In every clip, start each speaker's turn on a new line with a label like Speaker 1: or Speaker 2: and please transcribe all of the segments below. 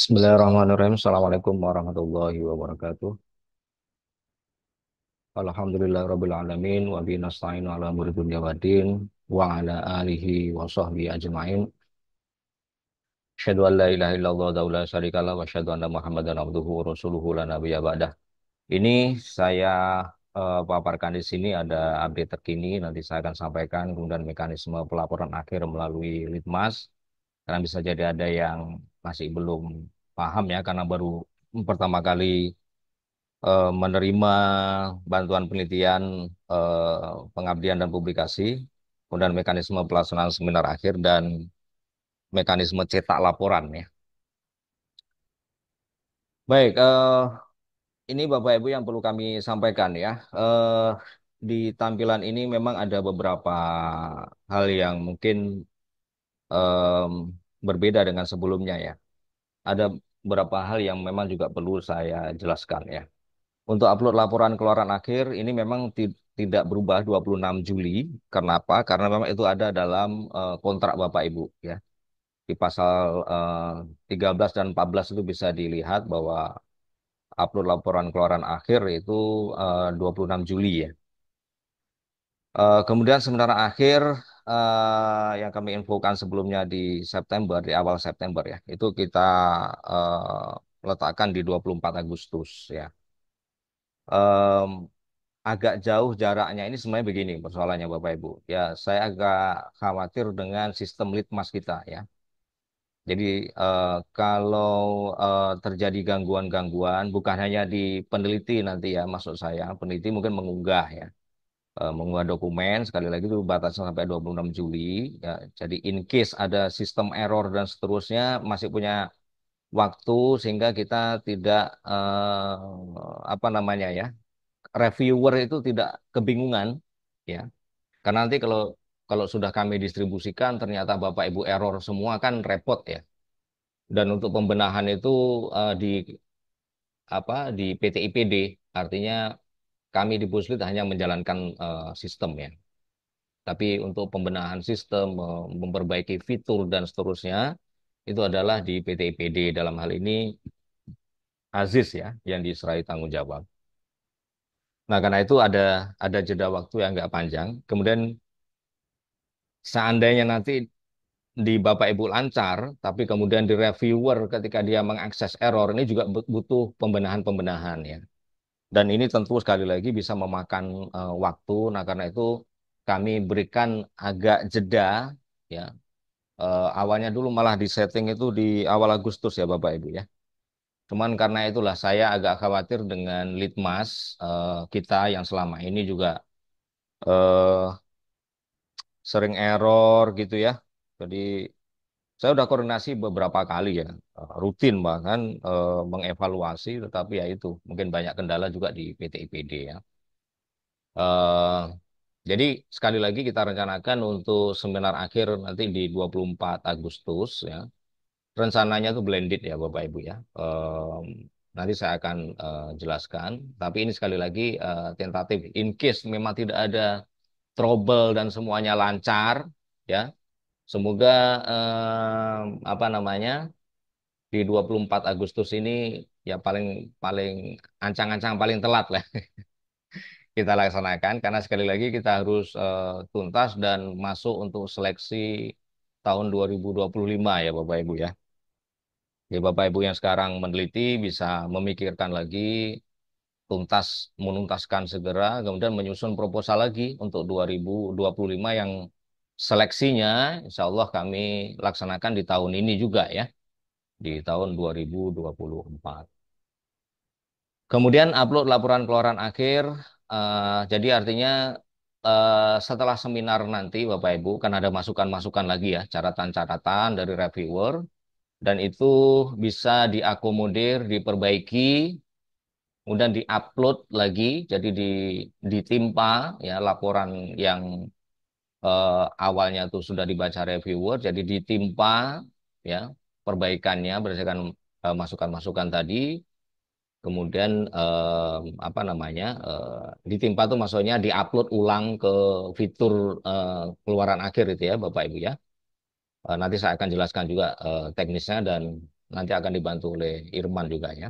Speaker 1: Bismillahirrahmanirrahim. Assalamualaikum warahmatullahi wabarakatuh. Alhamdulillah Rabbil Alamin. Wa binasta'in ala muridun yawadin. Wa ala alihi wa sahbihi ajma'in. Asyadu an la ilaha illallah daulah syarikalah. Wa asyadu anna dan abduhu rasuluhu la nabiya ba'dah. Ini saya uh, paparkan di sini ada update terkini. Nanti saya akan sampaikan kemudian mekanisme pelaporan akhir melalui Litmas. Karena bisa jadi ada yang masih belum paham ya karena baru pertama kali uh, menerima bantuan penelitian uh, pengabdian dan publikasi, kemudian mekanisme pelaksanaan seminar akhir dan mekanisme cetak laporan ya. Baik, uh, ini Bapak Ibu yang perlu kami sampaikan ya. uh, di tampilan ini memang ada beberapa hal yang mungkin um, berbeda dengan sebelumnya ya. Ada beberapa hal yang memang juga perlu saya jelaskan ya. Untuk upload laporan keluaran akhir ini memang tidak berubah 26 Juli. Kenapa? Karena memang itu ada dalam uh, kontrak Bapak Ibu ya. Di pasal uh, eh, 13 dan 14 itu bisa dilihat bahwa upload laporan keluaran akhir itu eh, uh, 26 Juli ya. Uh, kemudian sementara akhir uh, yang kami infokan sebelumnya di September, di awal September ya, itu kita uh, letakkan di 24 Agustus ya. Um, agak jauh jaraknya ini sebenarnya begini persoalannya Bapak Ibu. Ya, saya agak khawatir dengan sistem litmas kita ya. Jadi uh, kalau uh, terjadi gangguan-gangguan bukan hanya di peneliti nanti ya maksud saya peneliti mungkin mengunggah ya Eh, mengunggah dokumen sekali lagi itu batasan sampai 26 Juli ya. Jadi in case ada sistem error dan seterusnya masih punya waktu sehingga kita tidak eh, apa namanya ya reviewer itu tidak kebingungan ya. Karena nanti kalau kalau sudah kami distribusikan ternyata Bapak Ibu error semua kan repot ya. Dan untuk pembenahan itu eh, di apa di PTIPD artinya kami di Puslit hanya menjalankan uh, sistem ya. Tapi untuk pembenahan sistem, memperbaiki fitur dan seterusnya, itu adalah di PT IPD. Dalam hal ini Aziz ya, yang diserai tanggung jawab. Nah karena itu ada ada jeda waktu yang nggak panjang. Kemudian seandainya nanti di Bapak Ibu lancar, tapi kemudian di reviewer ketika dia mengakses error ini juga butuh pembenahan-pembenahan ya. Dan ini tentu sekali lagi bisa memakan uh, waktu. Nah, karena itu kami berikan agak jeda ya. Uh, awalnya dulu malah di setting itu di awal Agustus ya Bapak Ibu ya. Cuman karena itulah saya agak khawatir dengan litmas uh, kita yang selama ini juga uh, sering error gitu ya. Jadi saya sudah koordinasi beberapa kali ya, eh, rutin bahkan e, mengevaluasi, tetapi ya itu mungkin banyak kendala juga di PT IPD ya. E, jadi sekali lagi kita rencanakan untuk seminar akhir nanti di 24 Agustus ya. Rencananya itu blended ya Bapak Ibu ya. E, nanti saya akan e, jelaskan. Tapi ini sekali lagi e, tentatif. In case memang tidak ada trouble dan semuanya lancar, ya Semoga eh, apa namanya di 24 Agustus ini ya paling paling ancang-ancang paling telat lah kita laksanakan karena sekali lagi kita harus eh, tuntas dan masuk untuk seleksi tahun 2025 ya Bapak Ibu ya. Ya Bapak Ibu yang sekarang meneliti bisa memikirkan lagi tuntas menuntaskan segera kemudian menyusun proposal lagi untuk 2025 yang seleksinya insya Allah kami laksanakan di tahun ini juga ya, di tahun 2024. Kemudian upload laporan keluaran akhir, uh, jadi artinya uh, setelah seminar nanti Bapak Ibu kan ada masukan-masukan lagi ya, catatan-catatan dari reviewer, dan itu bisa diakomodir, diperbaiki, kemudian diupload lagi, jadi ditimpa ya laporan yang eh, awalnya itu sudah dibaca reviewer, jadi ditimpa ya perbaikannya berdasarkan masukan eh, masukan-masukan tadi, kemudian eh, apa namanya eh, ditimpa tuh maksudnya diupload ulang ke fitur eh, keluaran akhir itu ya Bapak Ibu ya. Eh, nanti saya akan jelaskan juga eh, teknisnya dan nanti akan dibantu oleh Irman juga ya.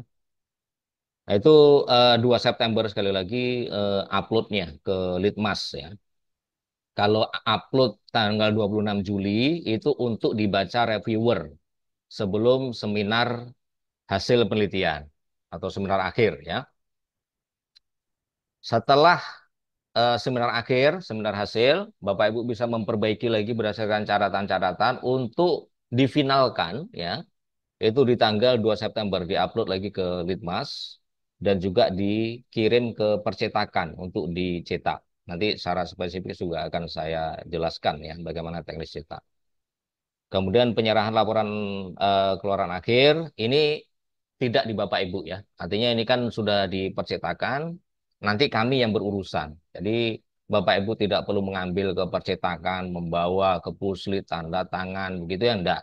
Speaker 1: Nah, itu eh, 2 September sekali lagi eh, uploadnya ke Litmas ya kalau upload tanggal 26 Juli itu untuk dibaca reviewer sebelum seminar hasil penelitian atau seminar akhir ya. Setelah uh, seminar akhir, seminar hasil, Bapak Ibu bisa memperbaiki lagi berdasarkan catatan-catatan untuk difinalkan ya. Itu di tanggal 2 September diupload lagi ke Litmas dan juga dikirim ke percetakan untuk dicetak. Nanti secara spesifik juga akan saya jelaskan ya bagaimana teknis cetak. Kemudian penyerahan laporan eh, keluaran akhir ini tidak di Bapak Ibu ya. Artinya ini kan sudah dipercetakan, nanti kami yang berurusan. Jadi Bapak Ibu tidak perlu mengambil ke percetakan, membawa ke puslit, tanda tangan, begitu ya enggak.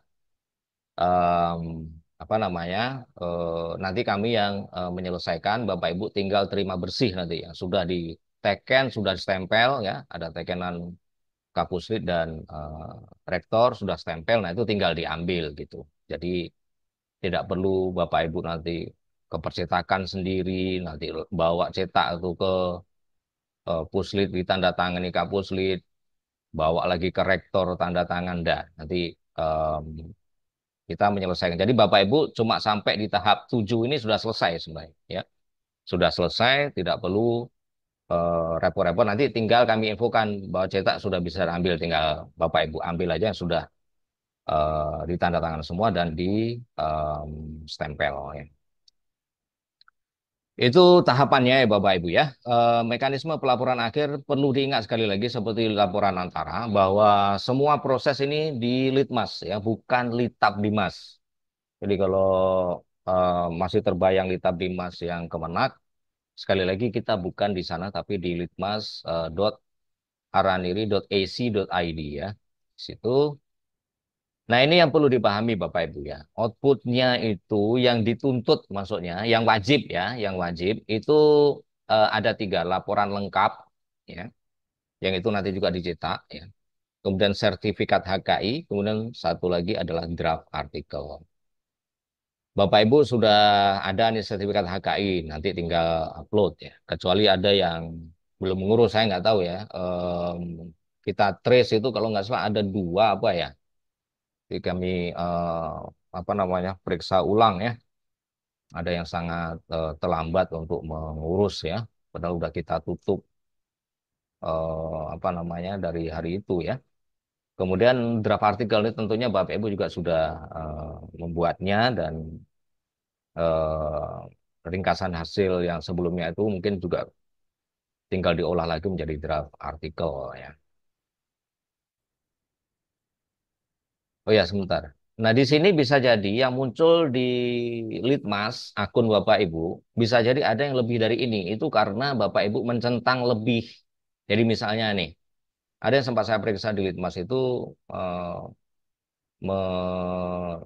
Speaker 1: Um, apa namanya, uh, nanti kami yang uh, menyelesaikan, Bapak Ibu tinggal terima bersih nanti yang sudah di teken sudah stempel ya, ada tekenan kapuslit dan uh, rektor sudah stempel, nah itu tinggal diambil gitu. Jadi tidak perlu Bapak Ibu nanti kepercetakan sendiri, nanti bawa cetak itu ke uh, puslit ditandatangani kapuslit, bawa lagi ke rektor tanda tangan dan nanti um, kita menyelesaikan. Jadi Bapak Ibu cuma sampai di tahap tujuh ini sudah selesai sebenarnya ya. Sudah selesai, tidak perlu Eh, repot-repot uh, nanti tinggal kami infokan bahwa cetak sudah bisa ambil tinggal Bapak Ibu ambil aja yang sudah uh, eh, ditanda tangan semua dan di um, stempel ya. Itu tahapannya ya Bapak Ibu ya. uh, mekanisme pelaporan akhir perlu diingat sekali lagi seperti laporan antara bahwa semua proses ini di litmas ya, bukan litab dimas. Jadi kalau uh, masih terbayang litab dimas yang kemenak, Sekali lagi kita bukan di sana tapi di litmas.araniri.ac.id eh, ya. Di situ. Nah ini yang perlu dipahami Bapak Ibu ya. Outputnya itu yang dituntut maksudnya, yang wajib ya, yang wajib itu uh, ada tiga laporan lengkap ya, yang itu nanti juga dicetak ya. Kemudian sertifikat HKI, kemudian satu lagi adalah draft artikel. Bapak Ibu sudah ada nih sertifikat HKI, nanti tinggal upload ya. Kecuali ada yang belum mengurus, saya nggak tahu ya. Um, kita trace itu kalau nggak salah ada dua apa ya. Jadi kami uh, apa namanya periksa ulang ya. Ada yang sangat uh, terlambat untuk mengurus ya, padahal udah kita tutup uh, apa namanya dari hari itu ya. Kemudian draft artikel ini tentunya Bapak Ibu juga sudah uh, membuatnya dan eh, ringkasan hasil yang sebelumnya itu mungkin juga tinggal diolah lagi menjadi draft artikel ya. Oh ya sebentar. Nah di sini bisa jadi yang muncul di Litmas akun Bapak Ibu bisa jadi ada yang lebih dari ini. Itu karena Bapak Ibu mencentang lebih. Jadi misalnya nih, ada yang sempat saya periksa di Litmas itu eh,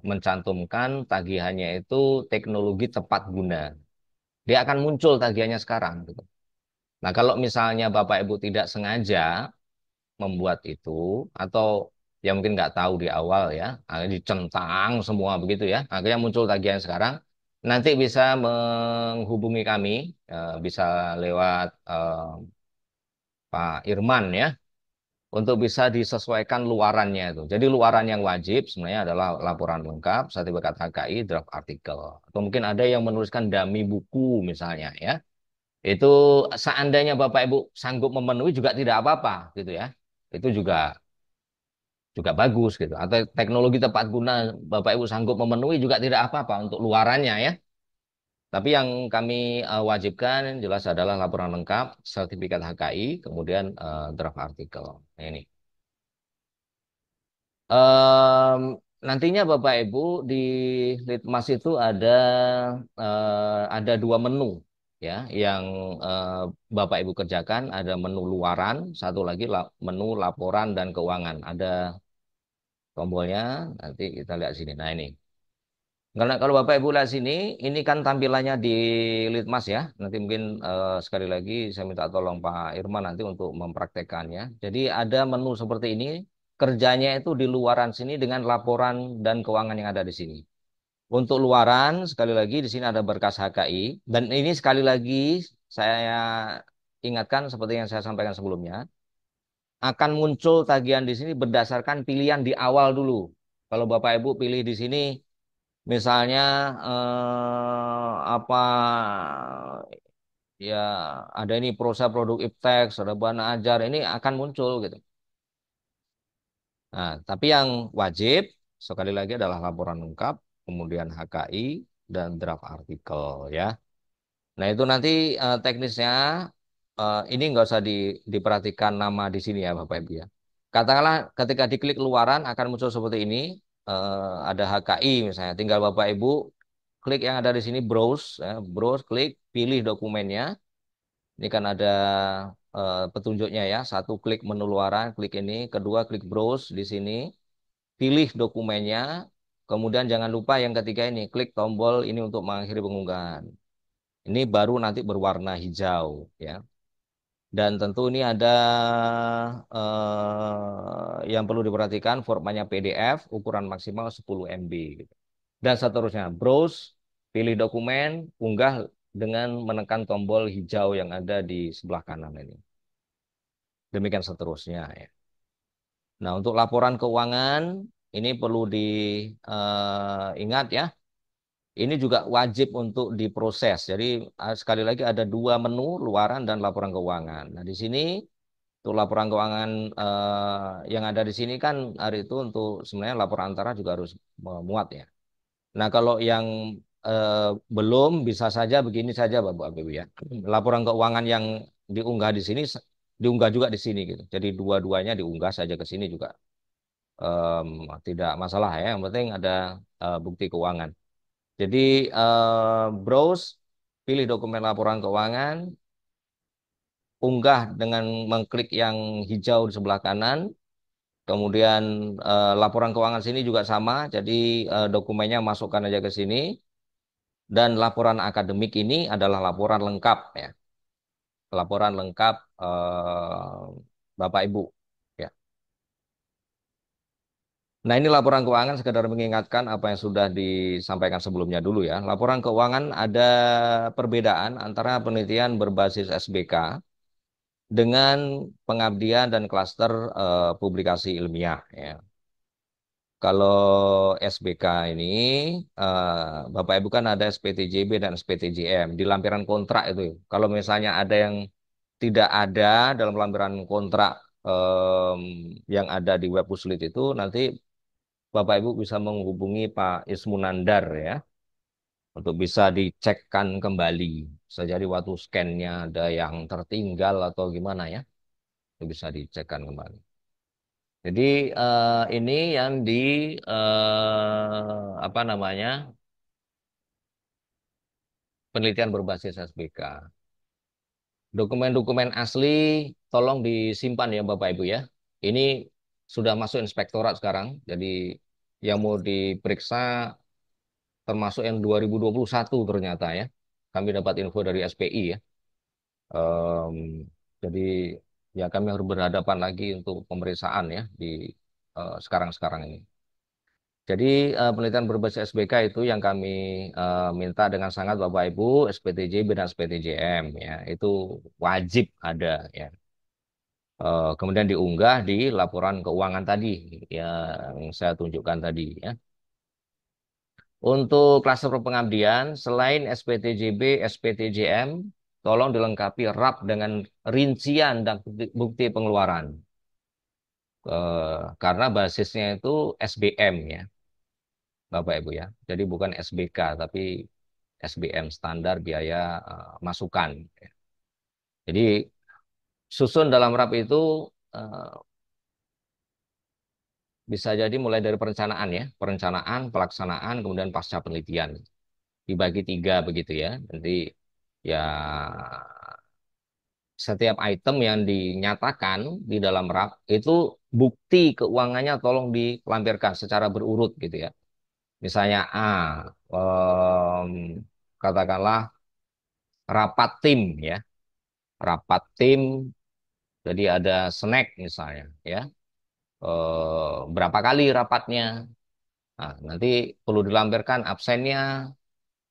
Speaker 1: mencantumkan tagihannya itu teknologi tepat guna. Dia akan muncul tagihannya sekarang. Gitu. Nah kalau misalnya Bapak Ibu tidak sengaja membuat itu atau ya mungkin nggak tahu di awal ya, dicentang semua begitu ya, akhirnya muncul tagihan sekarang. Nanti bisa menghubungi kami, eh, bisa lewat eh, Pak Irman ya, untuk bisa disesuaikan luarannya itu. Jadi luaran yang wajib sebenarnya adalah laporan lengkap, sertifikat HKI, draft artikel. Atau mungkin ada yang menuliskan dami buku misalnya ya. Itu seandainya Bapak Ibu sanggup memenuhi juga tidak apa-apa gitu ya. Itu juga juga bagus gitu. Atau teknologi tepat guna Bapak Ibu sanggup memenuhi juga tidak apa-apa untuk luarannya ya. Tapi yang kami uh, wajibkan jelas adalah laporan lengkap, sertifikat HKI, kemudian uh, draft artikel. Nah, ini. Um, nantinya Bapak Ibu di Litmas itu ada uh, ada dua menu ya yang uh, Bapak Ibu kerjakan, ada menu luaran, satu lagi la menu laporan dan keuangan. Ada tombolnya, nanti kita lihat sini. Nah, ini. Karena kalau Bapak Ibu lihat sini, ini kan tampilannya di Litmas ya. Nanti mungkin uh, sekali lagi saya minta tolong Pak Irman nanti untuk mempraktekannya. Jadi ada menu seperti ini, kerjanya itu di luaran sini dengan laporan dan keuangan yang ada di sini. Untuk luaran, sekali lagi di sini ada berkas HKI. Dan ini sekali lagi saya ingatkan seperti yang saya sampaikan sebelumnya. Akan muncul tagihan di sini berdasarkan pilihan di awal dulu. Kalau Bapak Ibu pilih di sini misalnya eh, apa ya ada ini proses produk iptek, ada bahan ajar ini akan muncul gitu. Nah, tapi yang wajib sekali lagi adalah laporan lengkap, kemudian HKI dan draft artikel ya. Nah itu nanti eh, teknisnya eh, ini nggak usah di, diperhatikan nama di sini ya Bapak Ibu ya. Katakanlah ketika diklik luaran akan muncul seperti ini uh, ada HKI misalnya, tinggal Bapak Ibu klik yang ada di sini browse, ya, browse klik pilih dokumennya. Ini kan ada uh, petunjuknya ya, satu klik menu luaran, klik ini, kedua klik browse di sini, pilih dokumennya, kemudian jangan lupa yang ketiga ini klik tombol ini untuk mengakhiri pengunggahan. Ini baru nanti berwarna hijau ya. Dan tentu ini ada eh, yang perlu diperhatikan formatnya PDF, ukuran maksimal 10 MB. Gitu. Dan seterusnya, browse, pilih dokumen, unggah dengan menekan tombol hijau yang ada di sebelah kanan ini. Demikian seterusnya. Ya. Nah, untuk laporan keuangan, ini perlu diingat eh, uh, ya ini juga wajib untuk diproses. Jadi sekali lagi ada dua menu luaran dan laporan keuangan. Nah di sini untuk laporan keuangan eh, yang ada di sini kan hari itu untuk sebenarnya laporan antara juga harus memuat ya. Nah kalau yang eh, belum bisa saja begini saja Bapak Ibu ya. Laporan keuangan yang diunggah di sini diunggah juga di sini gitu. Jadi dua-duanya diunggah saja ke sini juga um, tidak masalah ya. Yang penting ada uh, bukti keuangan. Jadi uh, eh, browse, pilih dokumen laporan keuangan, unggah dengan mengklik yang hijau di sebelah kanan. Kemudian uh, laporan keuangan sini juga sama, jadi uh, dokumennya masukkan aja ke sini. Dan laporan akademik ini adalah laporan lengkap ya. Laporan lengkap uh, Bapak Ibu Nah, ini laporan keuangan sekedar mengingatkan apa yang sudah disampaikan sebelumnya dulu ya. Laporan keuangan ada perbedaan antara penelitian berbasis SBK dengan pengabdian dan klaster uh, publikasi ilmiah ya. Kalau SBK ini uh, Bapak Ibu kan ada SPTJB dan SPTJM di lampiran kontrak itu. Kalau misalnya ada yang tidak ada dalam lampiran kontrak um, yang ada di web puslit itu nanti Bapak Ibu bisa menghubungi Pak Ismunandar ya untuk bisa dicekkan kembali. Bisa jadi waktu scannya ada yang tertinggal atau gimana ya. Itu bisa dicekkan kembali. Jadi uh, ini yang di uh, apa namanya penelitian berbasis SBK. Dokumen-dokumen asli tolong disimpan ya Bapak Ibu ya. Ini sudah masuk inspektorat sekarang. Jadi yang mau diperiksa termasuk yang 2021 ternyata ya. Kami dapat info dari SPI ya. Um, jadi ya kami harus berhadapan lagi untuk pemeriksaan ya di eh, sekarang-sekarang uh, ini. Jadi uh, penelitian berbasis SBK itu yang kami uh, minta dengan sangat Bapak Ibu SPTJ dan SPTJM ya itu wajib ada ya Eh, kemudian diunggah di laporan keuangan tadi ya, yang saya tunjukkan tadi ya. Untuk klaster pengabdian, selain SPTJB, SPTJM, tolong dilengkapi RAP dengan rincian dan bukti pengeluaran. Eh, karena basisnya itu SBM ya, Bapak Ibu ya. Jadi bukan SBK, tapi SBM, standar biaya eh, masukan. Ya. Jadi susun dalam rap itu eh, bisa jadi mulai dari perencanaan ya, perencanaan, pelaksanaan, kemudian pasca penelitian. Dibagi tiga begitu ya. Nanti ya setiap item yang dinyatakan di dalam RAP itu bukti keuangannya tolong dilampirkan secara berurut gitu ya. Misalnya A, um, katakanlah rapat tim ya. Rapat tim jadi ada snack misalnya, ya. E, berapa kali rapatnya? Nah, nanti perlu dilampirkan absennya,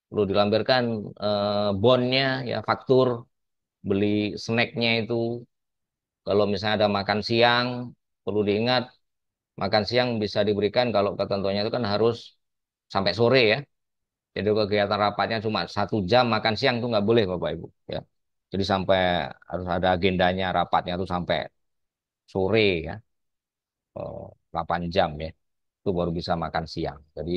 Speaker 1: perlu dilampirkan e, eh, bonnya, ya faktur beli snacknya itu. Kalau misalnya ada makan siang, perlu diingat makan siang bisa diberikan kalau ketentuannya itu kan harus sampai sore ya. Jadi kegiatan rapatnya cuma satu jam makan siang itu nggak boleh Bapak Ibu. Ya. Jadi sampai harus ada agendanya, rapatnya tuh sampai sore ya, 8 jam ya, itu baru bisa makan siang. Jadi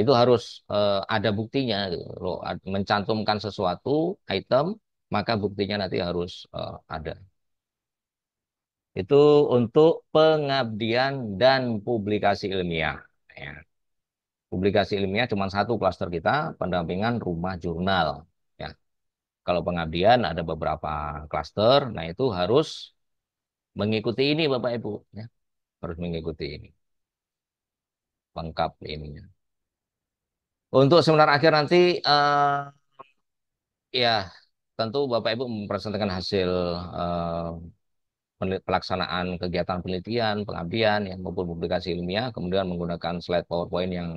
Speaker 1: itu harus eh, ada buktinya, gitu lo mencantumkan sesuatu item, maka buktinya nanti harus eh, ada. Itu untuk pengabdian dan publikasi ilmiah. Ya. Publikasi ilmiah cuma satu klaster kita, pendampingan rumah jurnal. Kalau pengabdian ada beberapa klaster, nah itu harus mengikuti ini Bapak Ibu, ya. harus mengikuti ini, lengkap ini. Untuk seminar akhir nanti, uh, ya tentu Bapak Ibu mempresentasikan hasil uh, pelaksanaan kegiatan penelitian, pengabdian, yang maupun publikasi ilmiah, kemudian menggunakan slide PowerPoint yang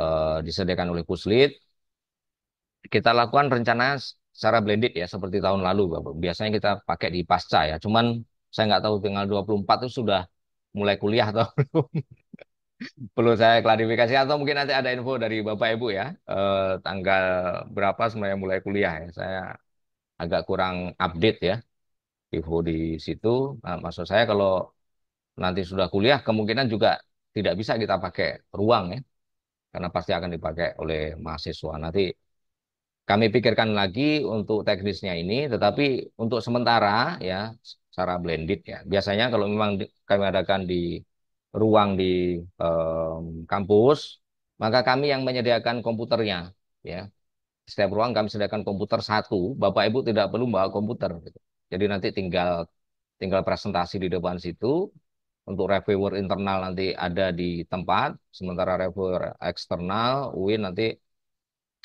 Speaker 1: uh, disediakan oleh Puslit, kita lakukan rencana secara blended ya seperti tahun lalu Bapak. Biasanya kita pakai di pasca ya. Cuman saya nggak tahu tanggal 24 itu sudah mulai kuliah atau belum. Perlu saya klarifikasi atau mungkin nanti ada info dari Bapak Ibu ya. Eh, tanggal berapa sebenarnya mulai kuliah ya. Saya agak kurang update ya. Info di situ. Nah, maksud saya kalau nanti sudah kuliah kemungkinan juga tidak bisa kita pakai ruang ya karena pasti akan dipakai oleh mahasiswa nanti kami pikirkan lagi untuk teknisnya ini, tetapi untuk sementara ya secara blended ya. Biasanya kalau memang kami adakan di ruang di um, kampus, maka kami yang menyediakan komputernya ya. Setiap ruang kami sediakan komputer satu, Bapak Ibu tidak perlu bawa komputer. Gitu. Jadi nanti tinggal tinggal presentasi di depan situ. Untuk reviewer internal nanti ada di tempat, sementara reviewer eksternal UIN nanti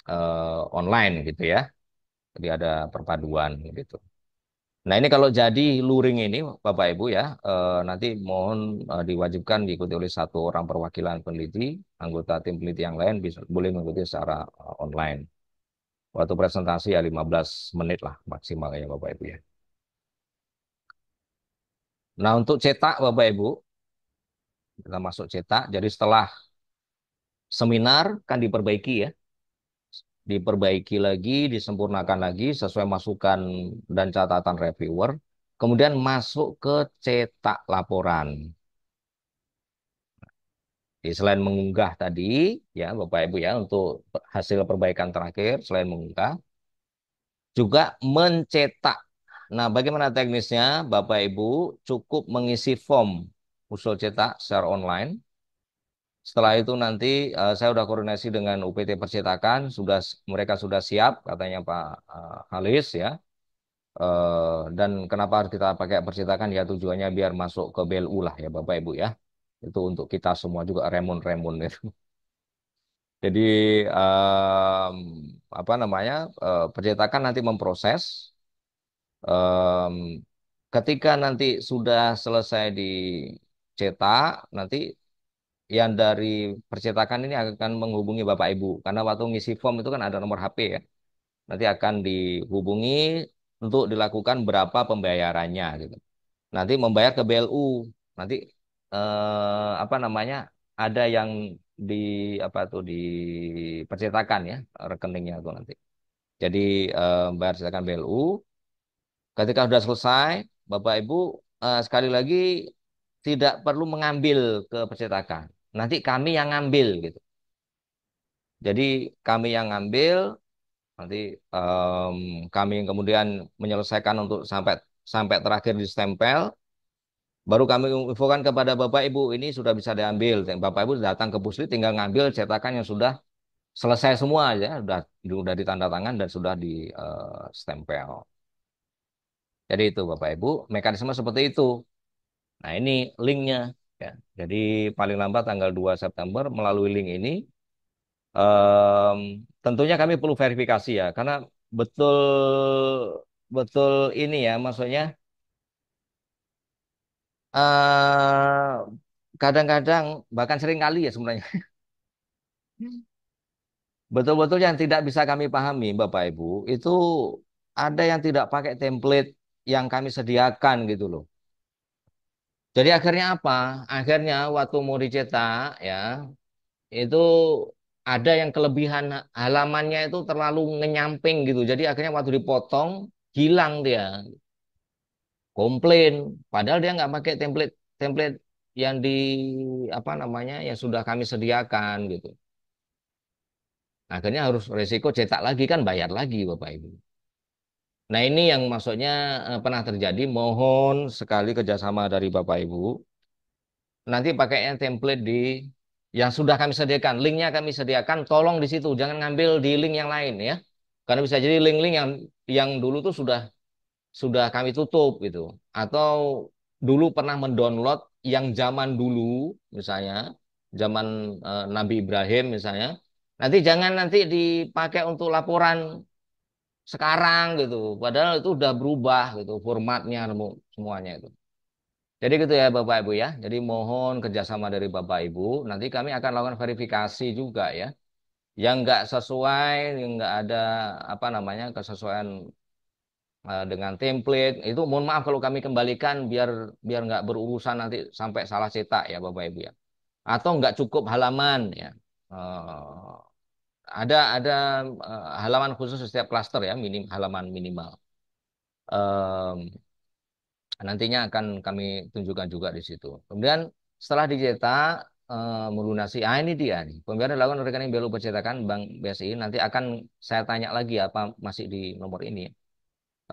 Speaker 1: uh, online gitu ya. Jadi ada perpaduan gitu. Nah ini kalau jadi luring ini Bapak Ibu ya uh, nanti mohon uh, diwajibkan diikuti oleh satu orang perwakilan peneliti, anggota tim peneliti yang lain bisa boleh mengikuti secara uh, online. Waktu presentasi ya 15 menit lah maksimalnya ya Bapak Ibu ya. Nah untuk cetak Bapak Ibu kita masuk cetak. Jadi setelah seminar kan diperbaiki ya diperbaiki lagi, disempurnakan lagi sesuai masukan dan catatan reviewer. Kemudian masuk ke cetak laporan. Jadi selain mengunggah tadi, ya Bapak Ibu ya untuk hasil perbaikan terakhir selain mengunggah, juga mencetak. Nah, bagaimana teknisnya, Bapak Ibu? Cukup mengisi form usul cetak secara online setelah itu nanti uh, saya sudah koordinasi dengan UPT Percetakan, sudah mereka sudah siap katanya Pak uh, Halis ya. Uh, dan kenapa harus kita pakai percetakan ya tujuannya biar masuk ke BLU lah ya Bapak Ibu ya. Itu untuk kita semua juga remun-remun itu. Jadi um, apa namanya uh, percetakan nanti memproses. Um, ketika nanti sudah selesai dicetak, nanti yang dari percetakan ini akan menghubungi Bapak Ibu karena waktu ngisi form itu kan ada nomor HP ya. Nanti akan dihubungi untuk dilakukan berapa pembayarannya gitu. Nanti membayar ke BLU. Nanti eh, apa namanya? ada yang di apa tuh di percetakan ya rekeningnya itu nanti. Jadi eh, bayar cetakan BLU. Ketika sudah selesai, Bapak Ibu eh, sekali lagi tidak perlu mengambil ke percetakan nanti kami yang ngambil gitu. Jadi kami yang ngambil nanti um, kami kemudian menyelesaikan untuk sampai sampai terakhir di stempel baru kami infokan kepada Bapak Ibu ini sudah bisa diambil. Bapak Ibu datang ke Pusri tinggal ngambil cetakan yang sudah selesai semua aja sudah sudah ditanda tangan dan sudah di uh, stempel. Jadi itu Bapak Ibu, mekanisme seperti itu. Nah, ini linknya Ya, jadi paling lambat tanggal 2 September melalui link ini. Um, tentunya kami perlu verifikasi ya, karena betul betul ini ya, maksudnya eh, kadang-kadang uh, bahkan sering kali ya sebenarnya. Betul-betul yang tidak bisa kami pahami, Bapak Ibu, itu ada yang tidak pakai template yang kami sediakan gitu loh. Jadi akhirnya apa? Akhirnya waktu mau dicetak ya itu ada yang kelebihan halamannya itu terlalu ngenyamping gitu. Jadi akhirnya waktu dipotong hilang dia. Komplain. Padahal dia nggak pakai template template yang di apa namanya yang sudah kami sediakan gitu. Akhirnya harus resiko cetak lagi kan bayar lagi Bapak Ibu. Nah ini yang maksudnya eh, pernah terjadi. Mohon sekali kerjasama dari Bapak Ibu. Nanti pakainya template di yang sudah kami sediakan. Linknya kami sediakan. Tolong di situ. Jangan ngambil di link yang lain ya. Karena bisa jadi link-link yang yang dulu tuh sudah sudah kami tutup gitu. Atau dulu pernah mendownload yang zaman dulu misalnya zaman eh, Nabi Ibrahim misalnya. Nanti jangan nanti dipakai untuk laporan sekarang gitu. Padahal itu udah berubah gitu formatnya semuanya itu. Jadi gitu ya Bapak Ibu ya. Jadi mohon kerjasama dari Bapak Ibu. Nanti kami akan lakukan verifikasi juga ya. Yang nggak sesuai, yang nggak ada apa namanya kesesuaian eh, dengan template itu mohon maaf kalau kami kembalikan biar biar nggak berurusan nanti sampai salah cetak ya Bapak Ibu ya. Atau nggak cukup halaman ya. Eh, ada ada uh, halaman khusus setiap klaster ya minim halaman minimal um, nantinya akan kami tunjukkan juga di situ kemudian setelah dicetak uh, melunasi ah ini dia nih pembiayaan dilakukan rekening belu percetakan bank BSI nanti akan saya tanya lagi apa masih di nomor ini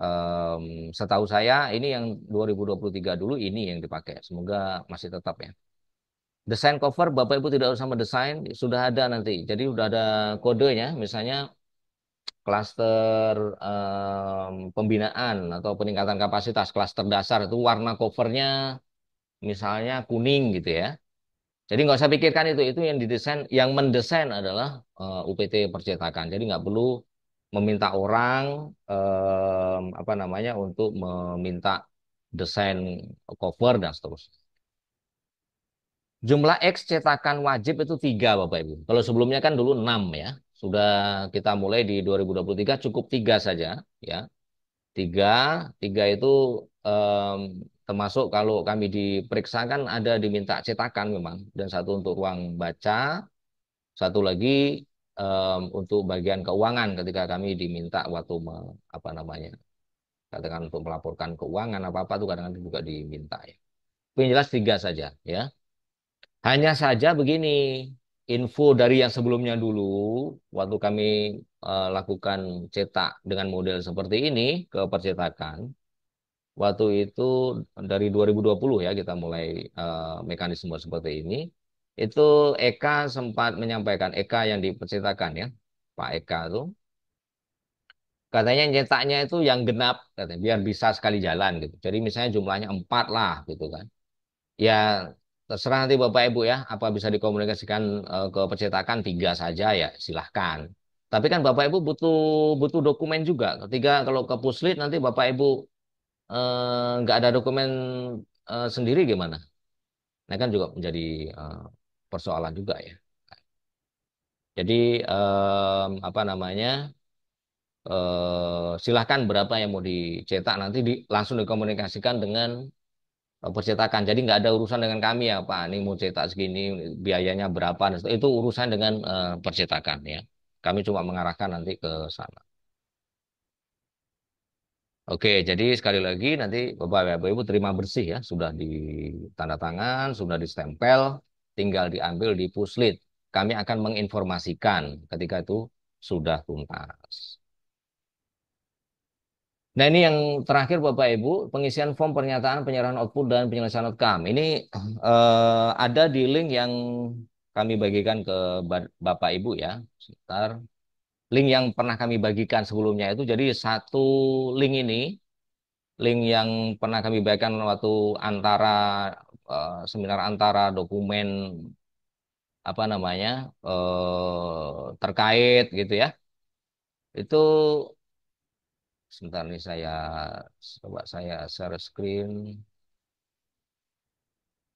Speaker 1: um, setahu saya ini yang 2023 dulu ini yang dipakai semoga masih tetap ya desain cover Bapak Ibu tidak usah mendesain, sudah ada nanti. Jadi sudah ada kodenya misalnya klaster um, pembinaan atau peningkatan kapasitas klaster dasar itu warna covernya misalnya kuning gitu ya. Jadi nggak usah pikirkan itu itu yang didesain yang mendesain adalah uh, UPT percetakan. Jadi nggak perlu meminta orang um, apa namanya untuk meminta desain cover dan seterusnya. Jumlah X cetakan wajib itu tiga Bapak Ibu. Kalau sebelumnya kan dulu enam ya. Sudah kita mulai di 2023 cukup tiga saja ya. Tiga, tiga itu um, termasuk kalau kami diperiksa kan ada diminta cetakan memang. Dan satu untuk ruang baca, satu lagi um, untuk bagian keuangan ketika kami diminta waktu me, apa namanya katakan untuk melaporkan keuangan apa apa tuh kadang-kadang juga diminta ya. yang jelas tiga saja ya. Hanya saja begini, info dari yang sebelumnya dulu, waktu kami uh, lakukan cetak dengan model seperti ini ke percetakan, waktu itu dari 2020 ya kita mulai uh, mekanisme seperti ini, itu Eka sempat menyampaikan, Eka yang dipercetakan ya, Pak Eka itu, katanya cetaknya itu yang genap, katanya, biar bisa sekali jalan gitu. Jadi misalnya jumlahnya empat lah gitu kan. Ya terserah nanti Bapak Ibu ya, apa bisa dikomunikasikan eh, ke percetakan tiga saja ya silahkan. Tapi kan Bapak Ibu butuh butuh dokumen juga. Ketiga kalau ke Puslit nanti Bapak Ibu eh, nggak eh, ada dokumen eh, sendiri gimana? Nah kan juga menjadi eh, persoalan juga ya. Jadi eh, apa namanya? silahkan berapa yang mau dicetak nanti di, langsung dikomunikasikan dengan percetakan. Jadi nggak ada urusan dengan kami ya Pak, ini mau cetak segini, biayanya berapa, itu urusan dengan uh, percetakan ya. Kami cuma mengarahkan nanti ke sana. Oke, jadi sekali lagi nanti Bapak-Bapak Ibu terima bersih ya, sudah ditanda tangan, sudah distempel, tinggal diambil di puslit. Kami akan menginformasikan ketika itu sudah tuntas. Nah ini yang terakhir Bapak Ibu, pengisian form pernyataan penyerahan output dan penyelesaian outcome. Ini eh, ada di link yang kami bagikan ke Bapak Ibu ya. Sebentar. Link yang pernah kami bagikan sebelumnya itu jadi satu link ini link yang pernah kami bagikan waktu antara eh, seminar antara dokumen apa namanya eh, terkait gitu ya. Itu Sebentar nih saya coba saya share screen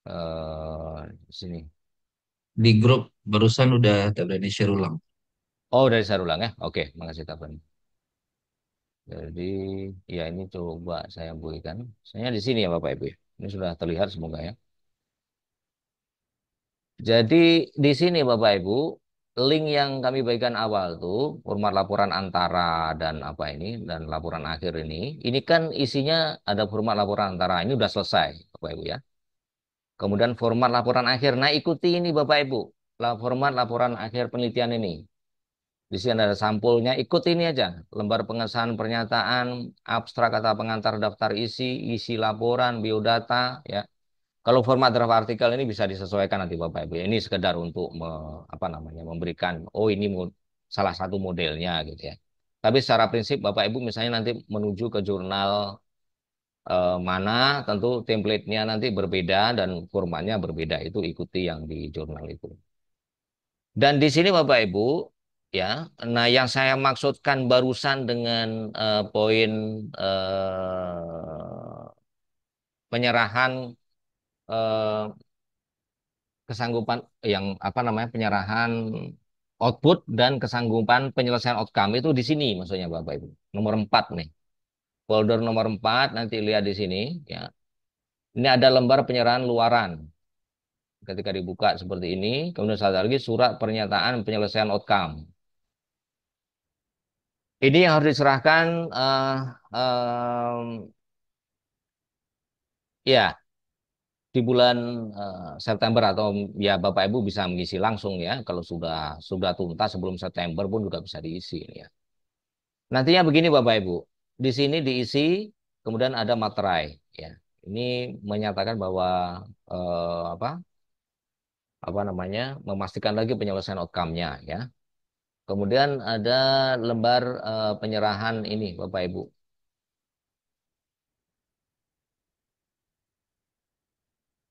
Speaker 1: uh, sini. Di grup barusan udah tabelnya share ulang. Oh, udah share ulang ya? Oke, makasih tabelnya. Jadi ya ini coba saya buktikan Saya di sini ya Bapak Ibu. Ya? Ini sudah terlihat semoga ya. Jadi di sini Bapak Ibu link yang kami bagikan awal tuh format laporan antara dan apa ini dan laporan akhir ini ini kan isinya ada format laporan antara ini sudah selesai Bapak Ibu ya kemudian format laporan akhir nah ikuti ini Bapak Ibu format laporan akhir penelitian ini di sini ada sampulnya ikut ini aja lembar pengesahan pernyataan abstrak kata pengantar daftar isi isi laporan biodata ya kalau format draft artikel ini bisa disesuaikan nanti Bapak Ibu. Ini sekedar untuk me, apa namanya memberikan oh ini salah satu modelnya gitu ya. Tapi secara prinsip Bapak Ibu misalnya nanti menuju ke jurnal eh, mana tentu template-nya nanti berbeda dan formatnya berbeda itu ikuti yang di jurnal itu. Dan di sini Bapak Ibu ya. Nah, yang saya maksudkan barusan dengan eh, poin eh, penyerahan Eh, kesanggupan yang apa namanya penyerahan output dan kesanggupan penyelesaian outcome itu di sini maksudnya Bapak Ibu. Nomor 4 nih. Folder nomor 4 nanti lihat di sini ya. Ini ada lembar penyerahan luaran. Ketika dibuka seperti ini, kemudian satu lagi surat pernyataan penyelesaian outcome. Ini yang harus diserahkan uh, um, ya di bulan uh, September atau ya Bapak Ibu bisa mengisi langsung ya kalau sudah sudah tuntas sebelum September pun juga bisa diisi ya. Nantinya begini Bapak Ibu, di sini diisi kemudian ada materai ya. Ini menyatakan bahwa uh, apa apa namanya memastikan lagi penyelesaian outcome-nya ya. Kemudian ada lembar uh, penyerahan ini Bapak Ibu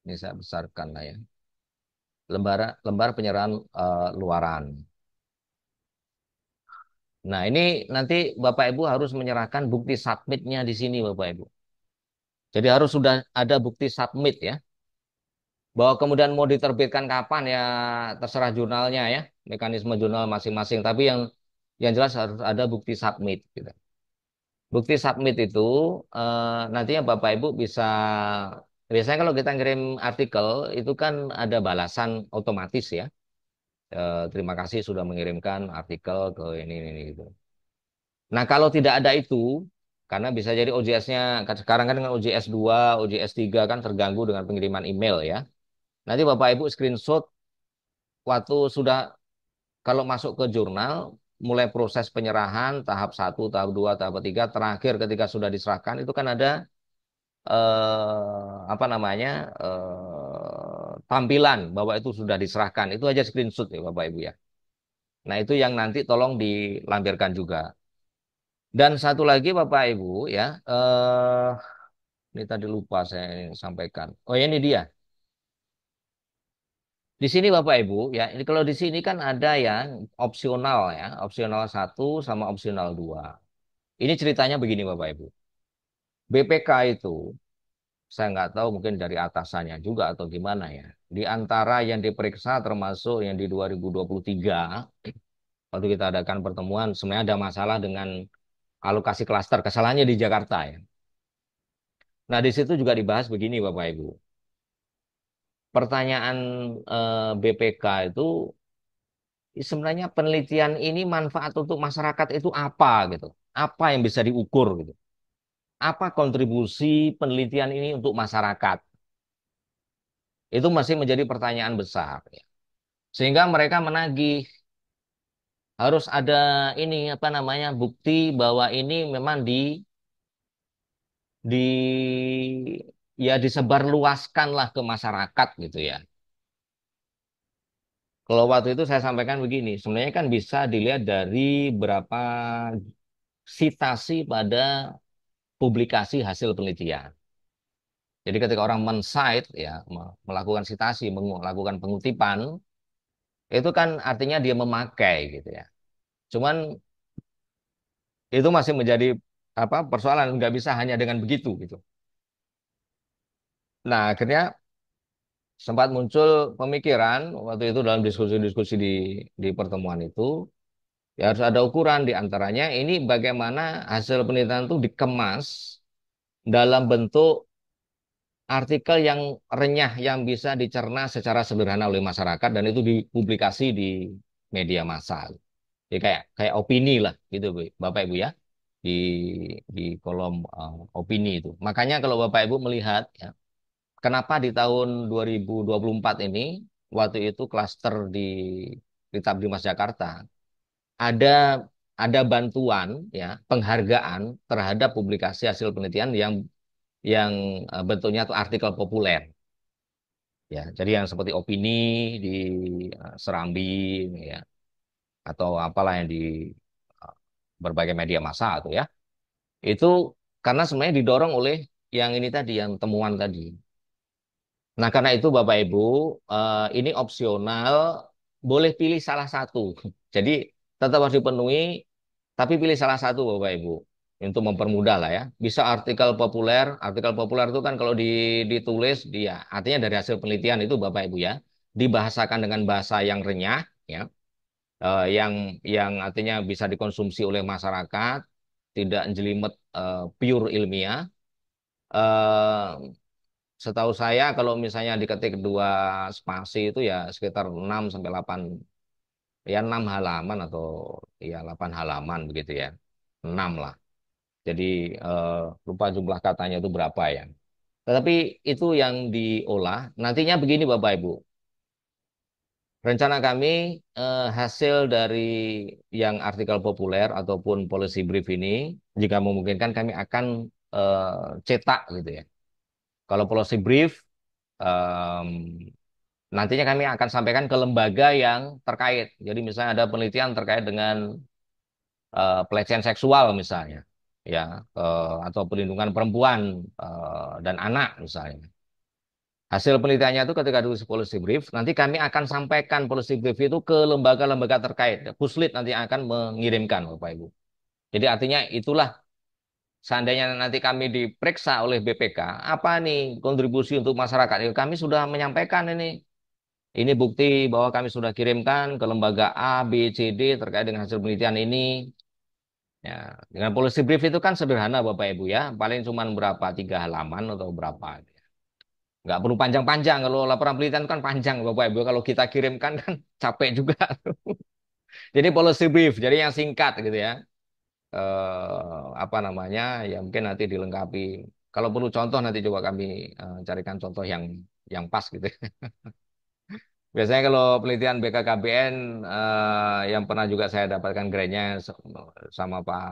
Speaker 1: ini saya besarkan lah ya lembar lembar penyerahan uh, luaran nah ini nanti bapak ibu harus menyerahkan bukti submitnya di sini bapak ibu jadi harus sudah ada bukti submit ya bahwa kemudian mau diterbitkan kapan ya terserah jurnalnya ya mekanisme jurnal masing-masing tapi yang yang jelas harus ada bukti submit gitu. Bukti submit itu eh, nantinya Bapak Ibu bisa Biasanya kalau kita ngirim artikel itu kan ada balasan otomatis ya. E, terima kasih sudah mengirimkan artikel ke ini ini, ini gitu. Nah, kalau tidak ada itu karena bisa jadi OJS-nya kan sekarang kan dengan OJS 2, OJS 3 kan terganggu dengan pengiriman email ya. Nanti Bapak Ibu screenshot waktu sudah kalau masuk ke jurnal mulai proses penyerahan tahap satu, tahap dua, tahap tiga, terakhir ketika sudah diserahkan itu kan ada eh, apa namanya eh, tampilan bahwa itu sudah diserahkan. Itu aja screenshot ya Bapak Ibu ya. Nah itu yang nanti tolong dilampirkan juga. Dan satu lagi Bapak Ibu ya, eh, ini tadi lupa saya sampaikan. Oh ini dia. Di sini Bapak Ibu ya, ini kalau di sini kan ada yang opsional ya, opsional satu sama opsional dua Ini ceritanya begini Bapak Ibu. BPK itu, saya nggak tahu mungkin dari atasannya juga atau gimana ya. Di antara yang diperiksa termasuk yang di 2023, waktu kita adakan pertemuan, sebenarnya ada masalah dengan alokasi klaster, kesalahannya di Jakarta ya. Nah di situ juga dibahas begini Bapak Ibu. Pertanyaan eh, BPK itu sebenarnya penelitian ini manfaat untuk masyarakat itu apa gitu? Apa yang bisa diukur gitu? apa kontribusi penelitian ini untuk masyarakat? Itu masih menjadi pertanyaan besar. Ya. Sehingga mereka menagih harus ada ini apa namanya bukti bahwa ini memang di di ya disebarluaskanlah ke masyarakat gitu ya. Kalau waktu itu saya sampaikan begini, sebenarnya kan bisa dilihat dari berapa sitasi pada publikasi hasil penelitian. Jadi ketika orang men-cite ya melakukan sitasi, melakukan pengutipan itu kan artinya dia memakai gitu ya. Cuman itu masih menjadi apa persoalan nggak bisa hanya dengan begitu gitu. Nah akhirnya sempat muncul pemikiran waktu itu dalam diskusi-diskusi di di pertemuan itu Ya harus ada ukuran di antaranya. ini bagaimana hasil penelitian itu dikemas dalam bentuk artikel yang renyah yang bisa dicerna secara sederhana oleh masyarakat dan itu dipublikasi di media massa. ya kayak kayak opini lah gitu Bapak Ibu ya di di kolom uh, opini itu. Makanya kalau Bapak Ibu melihat ya, kenapa di tahun 2024 ini waktu itu klaster di di Tabdi Mas Jakarta ada ada bantuan ya penghargaan terhadap publikasi hasil penelitian yang yang eh, bentuknya itu artikel populer ya jadi yang seperti opini di eh, Serambi ya atau apalah yang di eh, berbagai media massa itu ya itu karena sebenarnya didorong oleh yang ini tadi yang temuan tadi Nah, karena itu Bapak Ibu, ini opsional, boleh pilih salah satu. Jadi tetap harus dipenuhi, tapi pilih salah satu Bapak Ibu untuk mempermudah lah ya. Bisa artikel populer, artikel populer itu kan kalau ditulis dia artinya dari hasil penelitian itu Bapak Ibu ya, dibahasakan dengan bahasa yang renyah ya. Uh, yang yang artinya bisa dikonsumsi oleh masyarakat, tidak jelimet eh, pure ilmiah. Eh, setahu saya kalau misalnya diketik dua spasi itu ya sekitar 6 sampai 8 ya enam halaman atau ya delapan halaman begitu ya. enam lah. Jadi eh, lupa jumlah katanya itu berapa ya. Tetapi itu yang diolah. Nantinya begini Bapak Ibu. Rencana kami eh, hasil dari yang artikel populer ataupun policy brief ini jika memungkinkan kami akan eh, cetak gitu ya. Kalau policy brief um, nantinya kami akan sampaikan ke lembaga yang terkait. Jadi misalnya ada penelitian terkait dengan uh, pelecehan seksual misalnya, ya uh, atau perlindungan perempuan uh, dan anak misalnya. Hasil penelitiannya itu ketika tulis policy brief, nanti kami akan sampaikan policy brief itu ke lembaga-lembaga terkait. Puslit nanti akan mengirimkan Bapak Ibu. Jadi artinya itulah seandainya nanti kami diperiksa oleh BPK, apa nih kontribusi untuk masyarakat? ini? Ya, kami sudah menyampaikan ini ini bukti bahwa kami sudah kirimkan ke lembaga A, B, C, D terkait dengan hasil penelitian ini. Ya, dengan policy brief itu kan sederhana Bapak Ibu ya, paling cuma berapa tiga halaman atau berapa. Gitu ya. Nggak perlu panjang-panjang. Kalau laporan penelitian kan panjang Bapak Ibu. Kalau kita kirimkan kan capek juga. jadi policy brief, jadi yang singkat gitu ya. Eh, apa namanya? Ya mungkin nanti dilengkapi. Kalau perlu contoh nanti coba kami eh, carikan contoh yang yang pas gitu. Ya. Biasanya kalau penelitian BKKBN eh, yang pernah juga saya dapatkan grade-nya sama Pak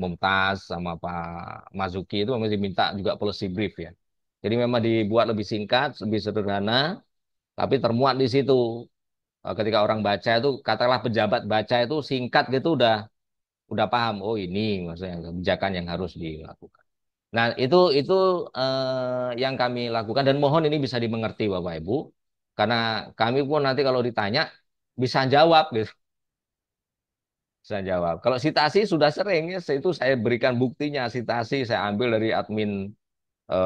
Speaker 1: Mumtaz, sama Pak Mazuki itu masih minta juga policy brief ya. Jadi memang dibuat lebih singkat, lebih sederhana, tapi termuat di situ. Eh, ketika orang baca itu, katakanlah pejabat baca itu singkat gitu udah udah paham. Oh ini maksudnya kebijakan yang harus dilakukan. Nah, itu itu eh, yang kami lakukan dan mohon ini bisa dimengerti Bapak Ibu. Karena kami pun nanti kalau ditanya bisa jawab gitu. Bisa jawab. Kalau sitasi sudah sering ya, itu saya berikan buktinya sitasi saya ambil dari admin e,